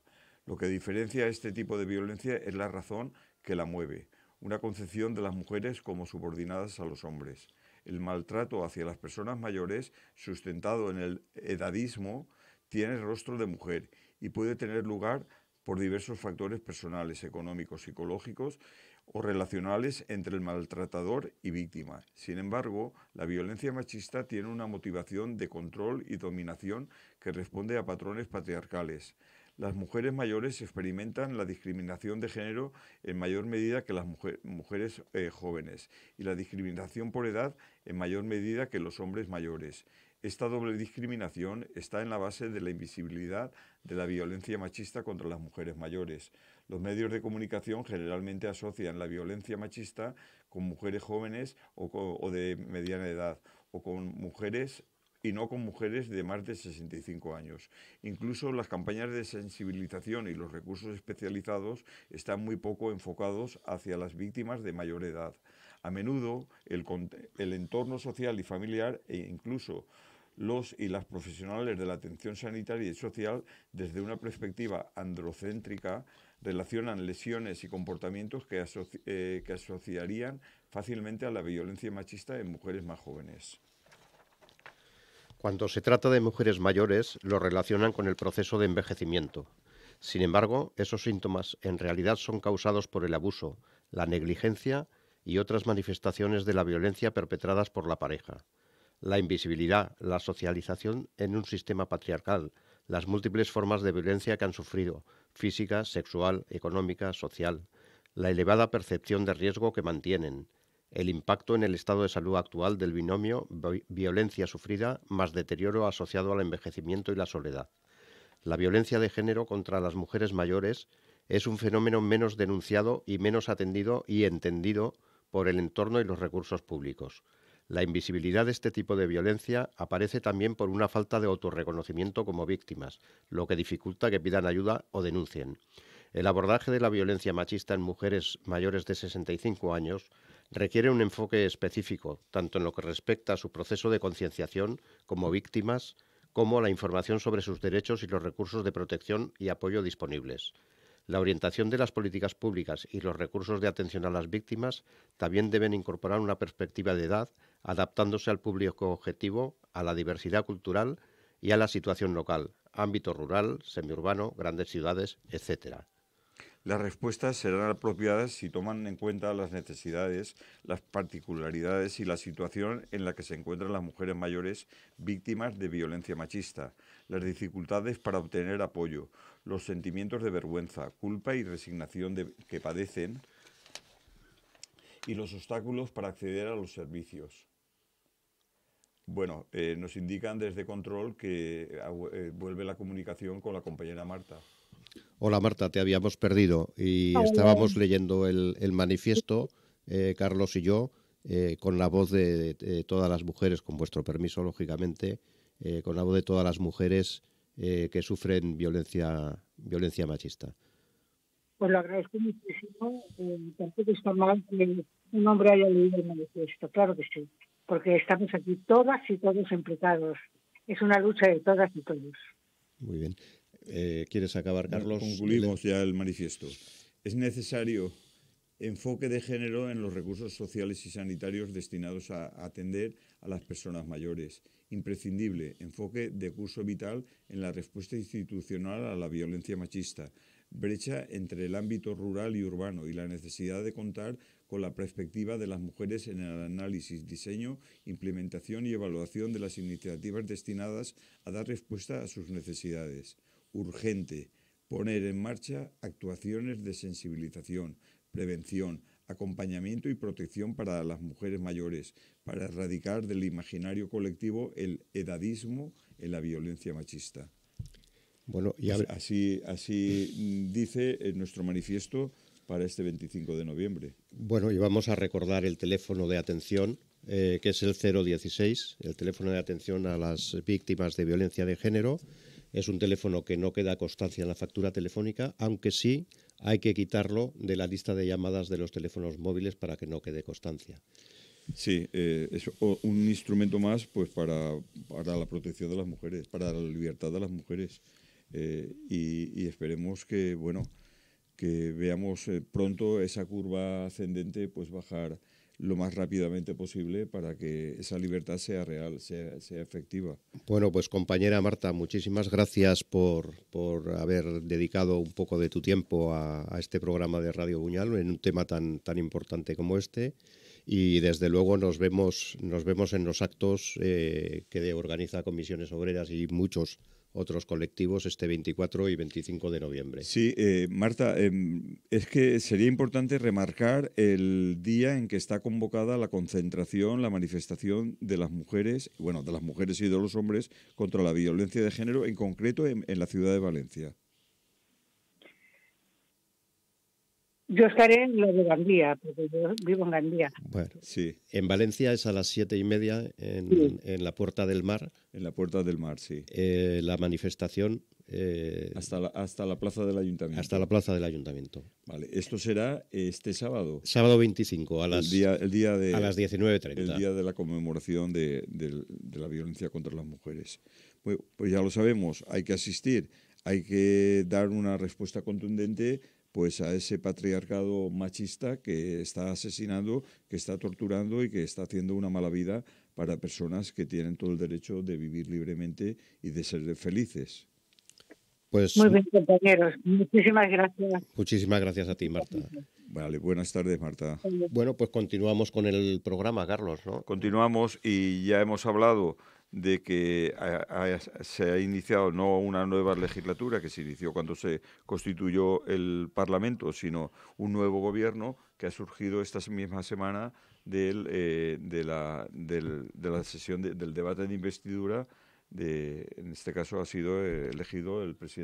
Lo que diferencia este tipo de violencia es la razón que la mueve, una concepción de las mujeres como subordinadas a los hombres el maltrato hacia las personas mayores, sustentado en el edadismo, tiene rostro de mujer y puede tener lugar por diversos factores personales, económicos, psicológicos o relacionales entre el maltratador y víctima. Sin embargo, la violencia machista tiene una motivación de control y dominación que responde a patrones patriarcales las mujeres mayores experimentan la discriminación de género en mayor medida que las mujeres eh, jóvenes y la discriminación por edad en mayor medida que los hombres mayores. Esta doble discriminación está en la base de la invisibilidad de la violencia machista contra las mujeres mayores. Los medios de comunicación generalmente asocian la violencia machista con mujeres jóvenes o de mediana edad o con mujeres y no con mujeres de más de 65 años. Incluso las campañas de sensibilización y los recursos especializados están muy poco enfocados hacia las víctimas de mayor edad. A menudo el, entorno social y familiar e incluso los y las profesionales de la atención sanitaria y social desde una perspectiva androcéntrica relacionan lesiones y comportamientos que eh, asociarían fácilmente a la violencia machista en mujeres más jóvenes. Cuando se trata de mujeres mayores, lo relacionan con el proceso de envejecimiento. Sin embargo, esos síntomas en realidad son causados por el abuso, la negligencia y otras manifestaciones de la violencia perpetradas por la pareja. La invisibilidad, la socialización en un sistema patriarcal, las múltiples formas de violencia que han sufrido, física, sexual, económica, social, la elevada percepción de riesgo que mantienen, el impacto en el estado de salud actual del binomio violencia sufrida más deterioro asociado al envejecimiento y la soledad. La violencia de género contra las mujeres mayores es un fenómeno menos denunciado y menos atendido y entendido por el entorno y los recursos públicos. La invisibilidad de este tipo de violencia aparece también por una falta de autorreconocimiento como víctimas, lo que dificulta que pidan ayuda o denuncien. El abordaje de la violencia machista en mujeres mayores de 65 años requiere un enfoque específico, tanto en lo que respecta a su proceso de concienciación como víctimas, como a la información sobre sus derechos y los recursos de protección y apoyo disponibles. La orientación de las políticas públicas y los recursos de atención a las víctimas también deben incorporar una perspectiva de edad, adaptándose al público objetivo, a la diversidad cultural y a la situación local, ámbito rural, semiurbano, grandes ciudades, etc. Las respuestas serán apropiadas si toman en cuenta las necesidades, las particularidades y la situación en la que se encuentran las mujeres mayores víctimas de violencia machista, las dificultades para obtener apoyo, los sentimientos de vergüenza, culpa y resignación que padecen y los obstáculos para acceder a los servicios. Bueno, eh, nos indican desde control que eh, vuelve la comunicación con la compañera Marta. Hola Marta, te habíamos perdido y estábamos leyendo el, manifiesto, eh, Carlos y yo, eh, con la voz de, todas las mujeres, con vuestro permiso, lógicamente, eh, con la voz de todas las mujeres que sufren violencia, violencia machista. Pues lo agradezco muchísimo. tampoco está mal que un hombre haya leído el manifiesto, claro que sí, porque estamos aquí todas y todos implicados. Es una lucha de todas y todos. Muy bien. Eh, quieres acabar, Carlos. Concluimos ya el manifiesto. Es necesario enfoque de género en los recursos sociales y sanitarios destinados a atender a las personas mayores. Imprescindible enfoque de curso vital en la respuesta institucional a la violencia machista. Brecha entre el ámbito rural y urbano y la necesidad de contar con la perspectiva de las mujeres en el análisis, diseño, implementación y evaluación de las iniciativas destinadas a dar respuesta a sus necesidades urgente poner en marcha actuaciones de sensibilización, prevención, acompañamiento y protección para las mujeres mayores, para erradicar del imaginario colectivo el edadismo en la violencia machista. Bueno, y así, así dice eh, nuestro manifiesto para este 25 de noviembre. Bueno, y vamos a recordar el teléfono de atención, eh, que es el 016, el teléfono de atención a las víctimas de violencia de género, es un teléfono que no queda constancia en la factura telefónica, aunque sí hay que quitarlo de la lista de llamadas de los teléfonos móviles para que no quede constancia. Sí, eh, es un instrumento más pues para, para, la protección de las mujeres, para la libertad de las mujeres. Eh, y, y, esperemos que, bueno, que veamos eh, pronto esa curva ascendente pues bajar lo más rápidamente posible para que esa libertad sea real, sea, sea efectiva. Bueno, pues compañera Marta, muchísimas gracias por, por haber dedicado un poco de tu tiempo a, este programa de Radio Buñal en un tema tan, tan importante como este. Y desde luego nos vemos, nos vemos en los actos eh, que organiza comisiones obreras y muchos otros colectivos este 24 y 25 de noviembre. Sí, eh, Marta, em, es que sería importante remarcar el día en que está convocada la concentración, la manifestación de las mujeres, bueno, de las mujeres y de los hombres contra la violencia de género, en concreto en la ciudad de Valencia. Yo estaré en lo de Gandía, porque yo vivo en Gandía. Bueno, sí. En Valencia es a las siete y media en, la Puerta del Mar. En la Puerta del Mar, sí. Eh, la manifestación. Eh, hasta, la, hasta la plaza del ayuntamiento. Hasta la plaza del ayuntamiento. Vale, esto será este sábado. Sábado 25, a las, el día, de, las 19.30. El día de la conmemoración de, la violencia contra las mujeres. pues ya lo sabemos, hay que asistir, hay que dar una respuesta contundente pues a ese patriarcado machista que está asesinando, que está torturando y que está haciendo una mala vida para personas que tienen todo el derecho de vivir libremente y de ser felices. Pues, Muy bien, compañeros. Muchísimas gracias. Muchísimas gracias a ti, Marta. Vale, buenas tardes, Marta. Bueno, pues continuamos con el programa, Carlos, ¿no? Continuamos y ya hemos hablado de que se ha iniciado no una nueva legislatura que se inició cuando se constituyó el Parlamento, sino un nuevo gobierno que ha surgido esta misma semana del, eh, de, la, sesión del debate de investidura. De, en este caso ha sido eh, elegido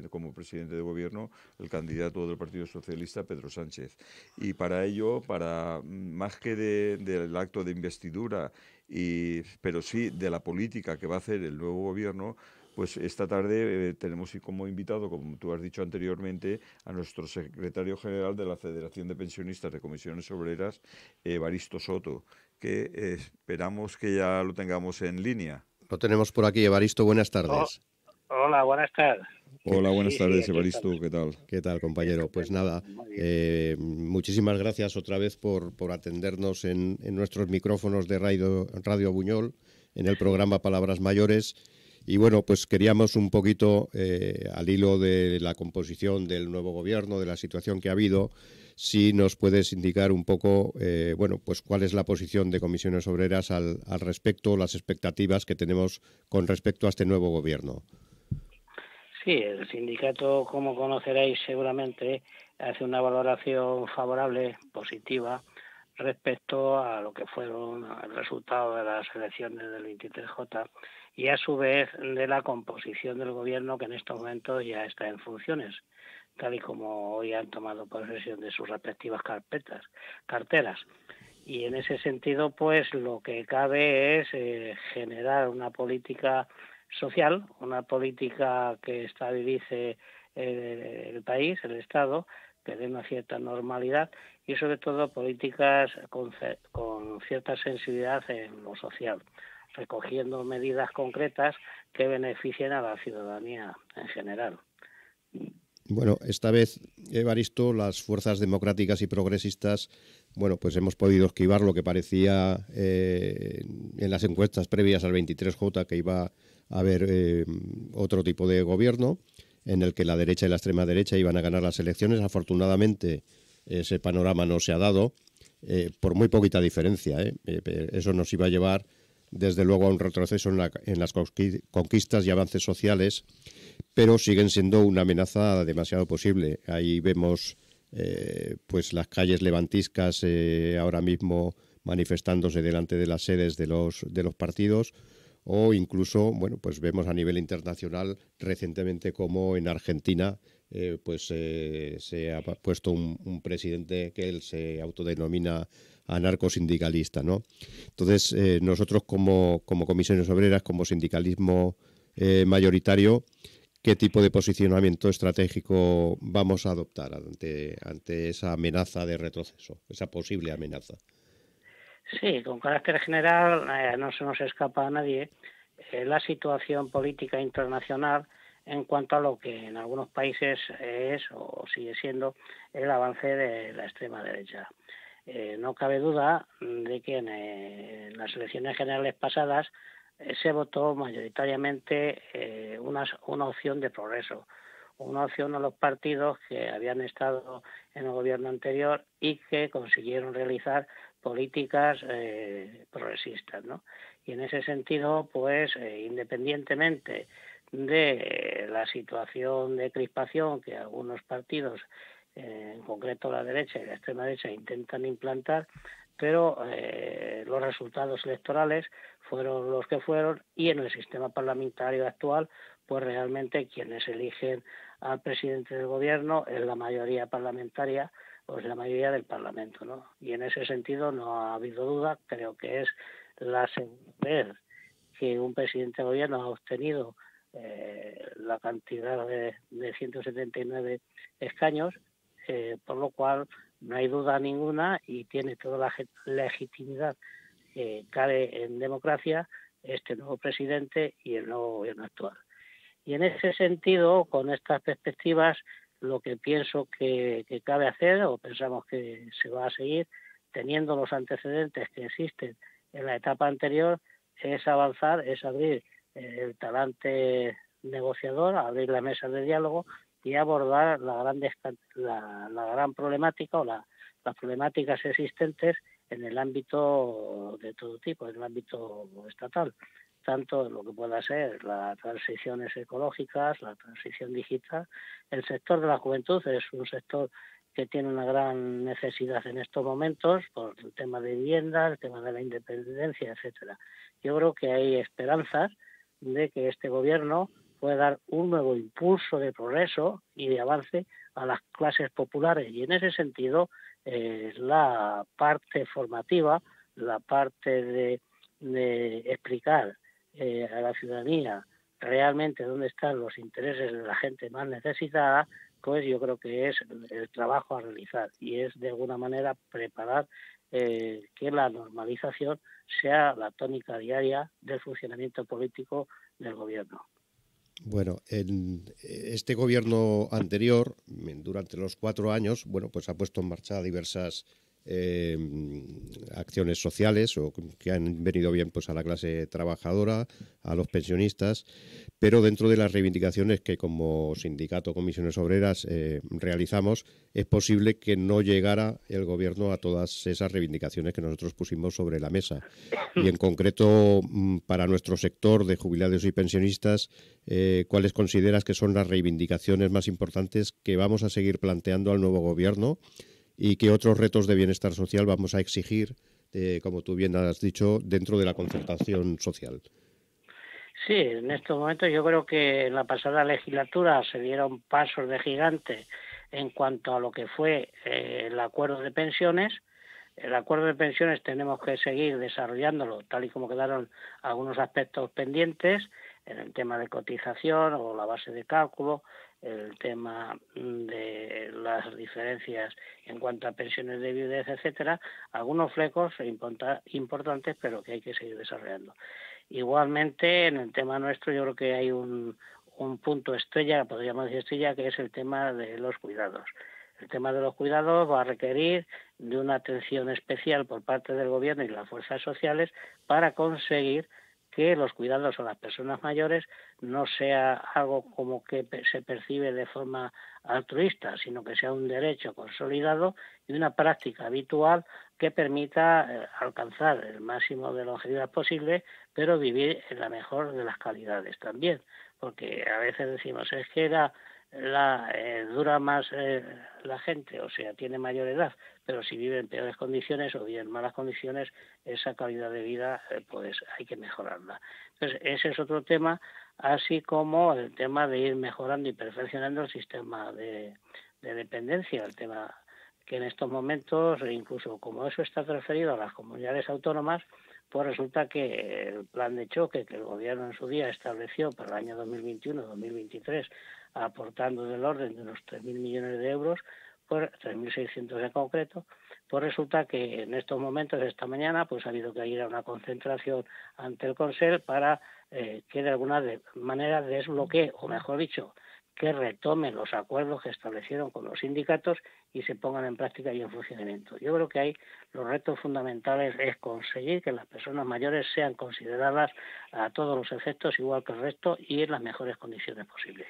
como presidente de gobierno el candidato del Partido Socialista, Pedro Sánchez. Y para ello, para mm, más que del acto de investidura y, pero sí, de la política que va a hacer el nuevo gobierno, pues esta tarde eh, tenemos como invitado, como tú has dicho anteriormente, a nuestro secretario general de la Federación de Pensionistas de Comisiones Obreras, Evaristo Soto, que eh, esperamos que ya lo tengamos en línea. Lo tenemos por aquí, Evaristo, buenas tardes. Oh, hola, buenas tardes. Hola, buenas tardes, eh, Evaristo. ¿Qué tal? ¿Qué tal, compañero? Pues, pues nada, eh, muchísimas gracias otra vez por, por atendernos en, nuestros micrófonos de Radio, Radio Buñol, en el programa Palabras Mayores. Y bueno, pues queríamos un poquito, eh, al hilo de la composición del nuevo gobierno, de la situación que ha habido, si nos puedes indicar un poco, bueno, pues cuál es la posición de comisiones obreras al, al respecto, las expectativas que tenemos con respecto a este nuevo gobierno. Sí, el sindicato, como conoceréis seguramente, hace una valoración favorable, positiva, respecto a lo que fueron el resultado de las elecciones del 23J y a su vez de la composición del gobierno que en estos momentos ya está en funciones, tal y como hoy han tomado posesión de sus respectivas carpetas, carteras. Y en ese sentido, pues lo que cabe es eh, generar una política social, una política que estabilice eh, el, país, el Estado, que dé una cierta normalidad y sobre todo políticas con, cierta sensibilidad en lo social, recogiendo medidas concretas que beneficien a la ciudadanía en general. Bueno, esta vez, Evaristo, las fuerzas democráticas y progresistas, bueno, pues hemos podido esquivar lo que parecía eh, en las encuestas previas al 23J, que iba ...a ver eh, otro tipo de gobierno en el que la derecha y la extrema derecha iban a ganar las elecciones. Afortunadamente, ese panorama no se ha dado, eh, por muy poquita diferencia. Eh. Eso nos iba a llevar, desde luego, a un retroceso en, las conquistas y avances sociales, pero siguen siendo una amenaza demasiado posible. Ahí vemos pues las calles levantiscas ahora mismo manifestándose delante de las sedes de los, de los partidos o incluso, bueno, pues vemos a nivel internacional recientemente como en Argentina eh, pues eh, se ha puesto un, presidente que él se autodenomina anarcosindicalista, ¿no? Entonces, eh, nosotros como, como, comisiones obreras, como sindicalismo mayoritario, ¿qué tipo de posicionamiento estratégico vamos a adoptar ante, ante esa amenaza de retroceso, esa posible amenaza? Sí, con carácter general eh, no se nos escapa a nadie eh, la situación política internacional en cuanto a lo que en algunos países es o sigue siendo el avance de la extrema derecha. Eh, no cabe duda de que en, las elecciones generales pasadas se votó mayoritariamente una, una opción de progreso, una opción a los partidos que habían estado en el gobierno anterior y que consiguieron realizar políticas eh, progresistas, ¿no? Y en ese sentido, pues, eh, independientemente de eh, la situación de crispación que algunos partidos, en concreto la derecha y la extrema derecha, intentan implantar, pero los resultados electorales fueron los que fueron y en el sistema parlamentario actual, pues realmente quienes eligen al presidente del gobierno es la mayoría parlamentaria pues la mayoría del Parlamento, ¿no? Y en ese sentido no ha habido duda, creo que es la segunda vez que un presidente de gobierno ha obtenido eh, la cantidad de, 179 escaños, eh, por lo cual no hay duda ninguna y tiene toda la legitimidad que cabe en democracia este nuevo presidente y el nuevo gobierno actual. Y en ese sentido, con estas perspectivas, lo que pienso que, cabe hacer o pensamos que se va a seguir teniendo los antecedentes que existen en la etapa anterior es avanzar, es abrir eh, el talante negociador, abrir la mesa de diálogo y abordar la gran, la, gran problemática o las problemáticas existentes en el ámbito de todo tipo, en el ámbito estatal tanto en lo que pueda ser las transiciones ecológicas, la transición digital. El sector de la juventud es un sector que tiene una gran necesidad en estos momentos por el tema de vivienda, el tema de la independencia, etcétera. Yo creo que hay esperanzas de que este gobierno pueda dar un nuevo impulso de progreso y de avance a las clases populares y en ese sentido es eh, la parte formativa, la parte de explicar eh, a la ciudadanía realmente dónde están los intereses de la gente más necesitada, pues yo creo que es el trabajo a realizar y es de alguna manera preparar eh, que la normalización sea la tónica diaria del funcionamiento político del gobierno. Bueno, en eh, este gobierno anterior, durante los cuatro años, bueno, pues ha puesto en marcha diversas eh, acciones sociales o que han venido bien pues a la clase trabajadora, a los pensionistas, pero dentro de las reivindicaciones que como sindicato comisiones obreras eh, realizamos es posible que no llegara el gobierno a todas esas reivindicaciones que nosotros pusimos sobre la mesa y en concreto mm, para nuestro sector de jubilados y pensionistas eh, cuáles consideras que son las reivindicaciones más importantes que vamos a seguir planteando al nuevo gobierno y qué otros retos de bienestar social vamos a exigir, eh, como tú bien has dicho, dentro de la concertación social. Sí, en estos momentos yo creo que en la pasada legislatura se dieron pasos de gigante en cuanto a lo que fue eh, el acuerdo de pensiones. El acuerdo de pensiones tenemos que seguir desarrollándolo, tal y como quedaron algunos aspectos pendientes en el tema de cotización o la base de cálculo, el tema de las diferencias en cuanto a pensiones de viudez, etcétera, algunos flecos importantes, pero que hay que seguir desarrollando. Igualmente, en el tema nuestro, yo creo que hay un, un punto estrella, podríamos decir estrella, que es el tema de los cuidados. El tema de los cuidados va a requerir de una atención especial por parte del Gobierno y las fuerzas sociales para conseguir que los cuidados a las personas mayores no sea algo como que se percibe de forma altruista, sino que sea un derecho consolidado y una práctica habitual que permita eh, alcanzar el máximo de longevidad posible, pero vivir en la mejor de las calidades también. Porque a veces decimos, es que era la eh, dura más eh, la gente, o sea, tiene mayor edad, pero si vive en peores condiciones o vive en malas condiciones, esa calidad de vida eh, pues hay que mejorarla. Entonces, ese es otro tema, así como el tema de ir mejorando y perfeccionando el sistema de, de dependencia, el tema que en estos momentos, incluso como eso está transferido a las comunidades autónomas, pues resulta que el plan de choque que el gobierno en su día estableció para el año 2021-2023 aportando del orden de unos 3.000 millones de euros, por pues 3.600 en concreto, pues resulta que en estos momentos, esta mañana, pues ha habido que ir a una concentración ante el Consejo para eh, que de alguna manera desbloquee, o mejor dicho, que retomen los acuerdos que establecieron con los sindicatos y se pongan en práctica y en funcionamiento. Yo creo que ahí los retos fundamentales es conseguir que las personas mayores sean consideradas a todos los efectos igual que el resto y en las mejores condiciones posibles.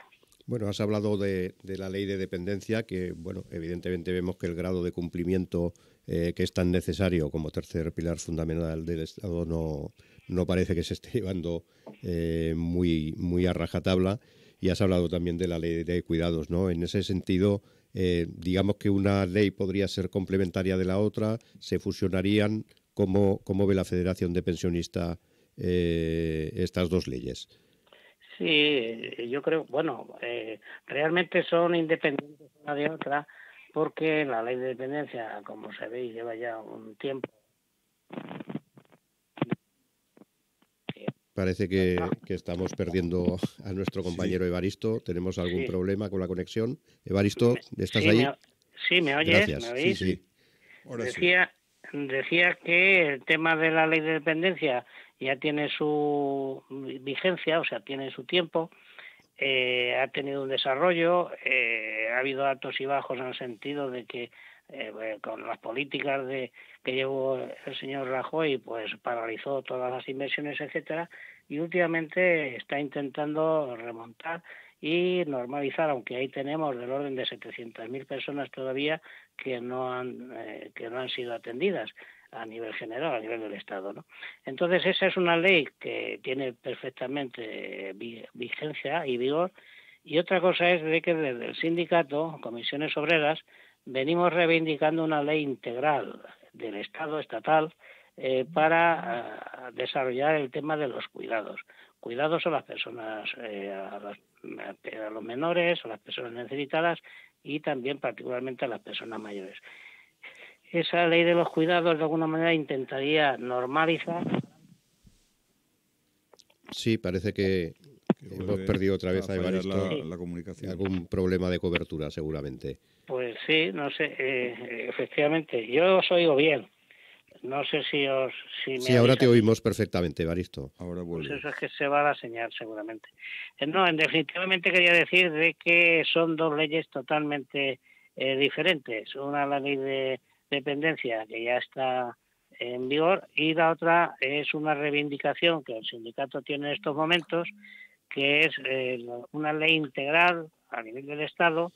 Bueno, has hablado de, la ley de dependencia, que bueno, evidentemente vemos que el grado de cumplimiento eh, que es tan necesario como tercer pilar fundamental del Estado no, parece que se esté llevando eh, muy, muy a rajatabla. Y has hablado también de la ley de cuidados, ¿no? En ese sentido, eh, digamos que una ley podría ser complementaria de la otra, se fusionarían. como cómo ve la Federación de Pensionistas estas dos leyes? Sí, eh, yo creo, bueno, eh, realmente son independientes una de otra, porque la ley de dependencia, como sabéis, lleva ya un tiempo. Parece que, estamos perdiendo a nuestro compañero Evaristo. Tenemos algún problema con la conexión. Evaristo, ¿estás ahí? sí, me oyes, Gracias. ¿me oís? decía, decía que el tema de la ley de dependencia ya tiene su vigencia, o sea, tiene su tiempo, eh, ha tenido un desarrollo, eh, ha habido altos y bajos en el sentido de que eh, con las políticas de, que llevó el señor Rajoy, pues paralizó todas las inversiones, etcétera, y últimamente está intentando remontar y normalizar, aunque ahí tenemos del orden de 700.000 personas todavía que que no han sido atendidas a nivel general, a nivel del Estado. ¿no? Entonces, esa es una ley que tiene perfectamente vigencia y vigor. Y otra cosa es de que desde el sindicato, comisiones obreras, venimos reivindicando una ley integral del Estado estatal eh, para ah, desarrollar el tema de los cuidados. Cuidados a las personas, eh, a los menores, a las personas necesitadas y también particularmente a las personas mayores esa ley de los cuidados de alguna manera intentaría normalizar. Sí, parece que hemos perdido otra vez a, La, comunicación. Algún problema de cobertura, seguramente. Pues sí, no sé, eh, eh, efectivamente. Yo os oigo bien. No sé si os. Si sí, ahora te oímos perfectamente, Evaristo. Ahora pues eso es que se va la señal, seguramente. Eh, no, en definitivamente quería decir de que son dos leyes totalmente diferentes. Una, la ley de dependencia que ya está en vigor y la otra es una reivindicación que el sindicato tiene en estos momentos, que es eh, una ley integral a nivel del Estado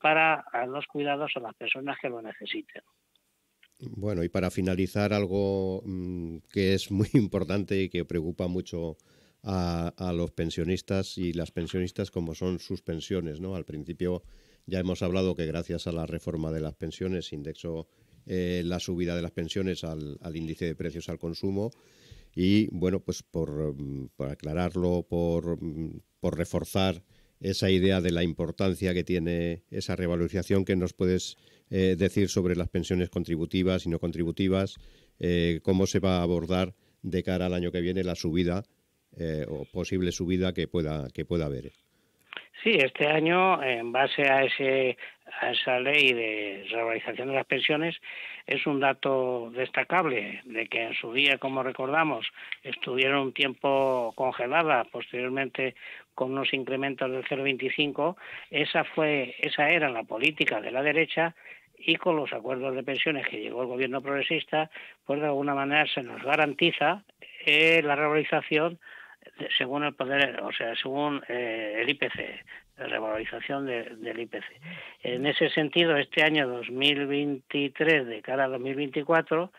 para los cuidados a las personas que lo necesiten. Bueno, y para finalizar algo mm, que es muy importante y que preocupa mucho a, a, los pensionistas y las pensionistas como son sus pensiones, ¿no? Al principio ya hemos hablado que gracias a la reforma de las pensiones, indexo eh, la subida de las pensiones al, índice de precios al consumo. Y bueno, pues por, mm, aclararlo, mm, por, reforzar esa idea de la importancia que tiene esa revalorización que nos puedes eh, decir sobre las pensiones contributivas y no contributivas, eh, cómo se va a abordar de cara al año que viene la subida o posible subida que pueda, que pueda haber. Sí, este año, en base a, a esa ley de revalorización de las pensiones, es un dato destacable de que en su día, como recordamos, estuvieron un tiempo congeladas, posteriormente con unos incrementos del 0,25. Esa fue, esa era la política de la derecha y con los acuerdos de pensiones que llegó el gobierno progresista, pues de alguna manera se nos garantiza eh, la revalorización según el poder, o sea, según eh, el IPC, la revalorización del IPC. En ese sentido, este año 2023 de cara a 2024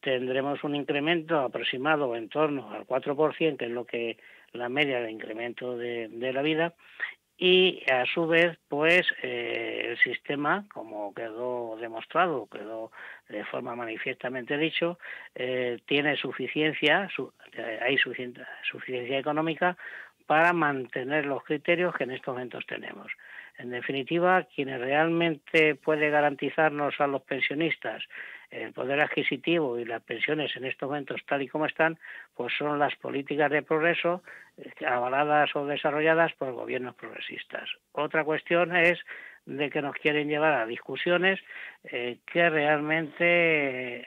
tendremos un incremento aproximado en torno al 4%, que es lo que la media de incremento de, de la vida, y a su vez pues eh, el sistema como quedó demostrado quedó de forma manifiestamente dicho eh, tiene suficiencia eh, hay suficiencia, económica para mantener los criterios que en estos momentos tenemos en definitiva quienes realmente puede garantizarnos a los pensionistas el poder adquisitivo y las pensiones en estos momentos tal y como están, pues son las políticas de progreso eh, avaladas o desarrolladas por gobiernos progresistas. Otra cuestión es de que nos quieren llevar a discusiones eh, que realmente eh,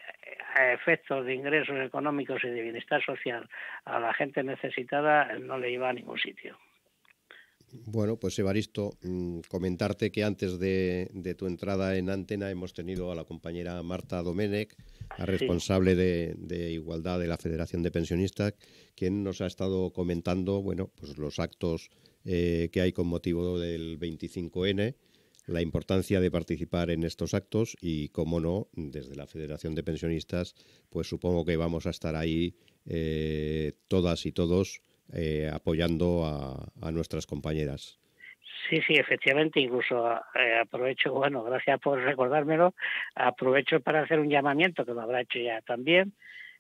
a efectos de ingresos económicos y de bienestar social a la gente necesitada no le iba a ningún sitio. Bueno, pues Evaristo, mm, comentarte que antes de, tu entrada en antena hemos tenido a la compañera Marta Domenech, la responsable de, Igualdad de la Federación de Pensionistas, quien nos ha estado comentando bueno, pues los actos eh, que hay con motivo del 25N, la importancia de participar en estos actos y, como no, desde la Federación de Pensionistas, pues supongo que vamos a estar ahí eh, todas y todos eh, apoyando a, nuestras compañeras. Sí, sí, efectivamente, incluso eh, aprovecho, bueno, gracias por recordármelo, aprovecho para hacer un llamamiento, que lo habrá hecho ya también,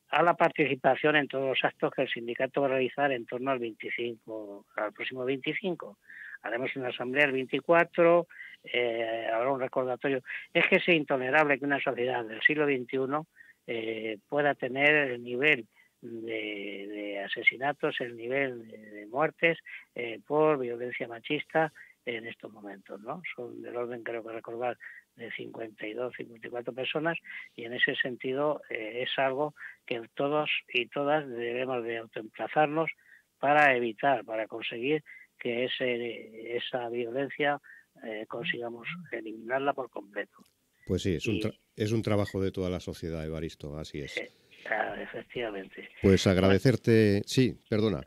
a la participación en todos los actos que el sindicato va a realizar en torno al 25, al próximo 25. Haremos una asamblea el 24, eh, habrá un recordatorio. Es que es intolerable que una sociedad del siglo XXI pueda tener el nivel de, asesinatos, el nivel de, muertes eh, por violencia machista en estos momentos, ¿no? Son del orden, creo que recordar, de 52, 54 personas y en ese sentido eh, es algo que todos y todas debemos de autoemplazarnos para evitar, para conseguir que ese, esa violencia eh, consigamos eliminarla por completo. Pues sí, es un, es un trabajo de toda la sociedad, Evaristo, así es efectivamente. Pues agradecerte, sí, perdona.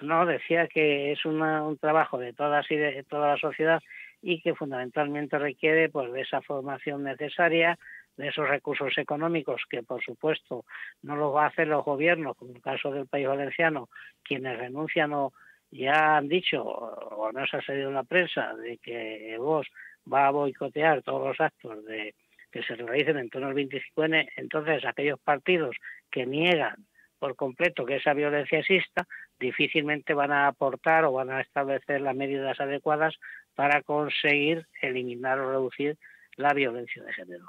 No, decía que es un trabajo de todas y de toda la sociedad y que fundamentalmente requiere pues de esa formación necesaria, de esos recursos económicos que por supuesto no los va a hacer los gobiernos, como el caso del País Valenciano, quienes renuncian o ya han dicho, o no se ha salido en la prensa, de que vos va a boicotear todos los actos de que se realicen en torno al 25N, entonces aquellos partidos que niegan por completo que esa violencia exista, difícilmente van a aportar o van a establecer las medidas adecuadas para conseguir eliminar o reducir la violencia de género.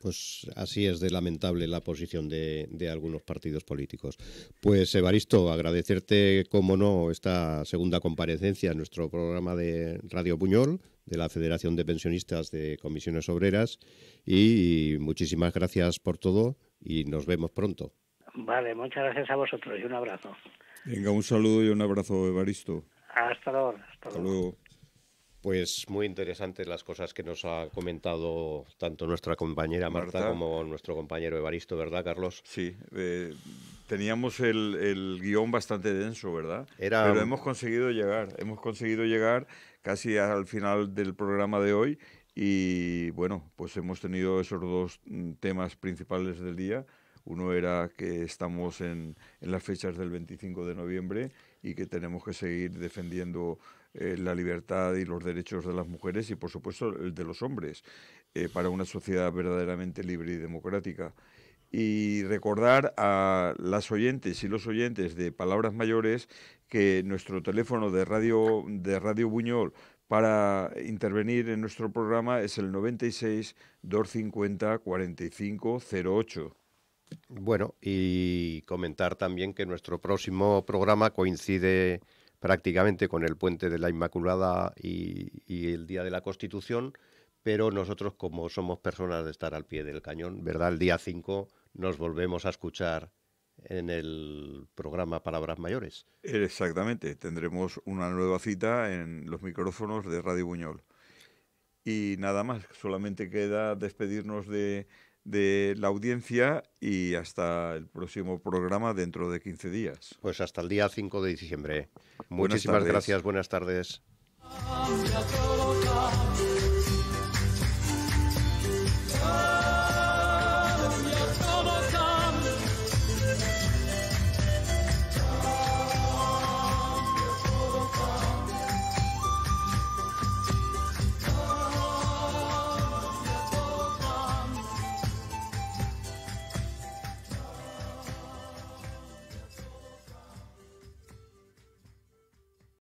Pues así es de lamentable la posición de, de, algunos partidos políticos. Pues Evaristo, agradecerte, como no, esta segunda comparecencia en nuestro programa de Radio Puñol de la Federación de Pensionistas de Comisiones Obreras y muchísimas gracias por todo y nos vemos pronto. Vale, muchas gracias a vosotros y un abrazo. Venga, un saludo y un abrazo, Evaristo. Hasta luego. Hasta, Pues muy interesantes las cosas que nos ha comentado tanto nuestra compañera Marta, como nuestro compañero Evaristo, ¿verdad, Carlos? Sí. Eh, teníamos el, guión bastante denso, ¿verdad? Pero hemos conseguido llegar, hemos conseguido llegar casi al final del programa de hoy y bueno, pues hemos tenido esos dos mm, temas principales del día. Uno era que estamos en, las fechas del 25 de noviembre y que tenemos que seguir defendiendo eh, la libertad y los derechos de las mujeres y por supuesto el de los hombres eh, para una sociedad verdaderamente libre y democrática y recordar a las oyentes y los oyentes de Palabras Mayores que nuestro teléfono de Radio, de radio Buñol para intervenir en nuestro programa es el 96 250 4508. Bueno, y comentar también que nuestro próximo programa coincide prácticamente con el puente de la Inmaculada y, y el Día de la Constitución pero nosotros como somos personas de estar al pie del cañón, ¿verdad? El día 5 nos volvemos a escuchar en el programa Palabras Mayores. Exactamente, tendremos una nueva cita en los micrófonos de Radio Buñol. Y nada más, solamente queda despedirnos de, la audiencia y hasta el próximo programa dentro de 15 días. Pues hasta el día 5 de diciembre. Muchísimas gracias, buenas tardes.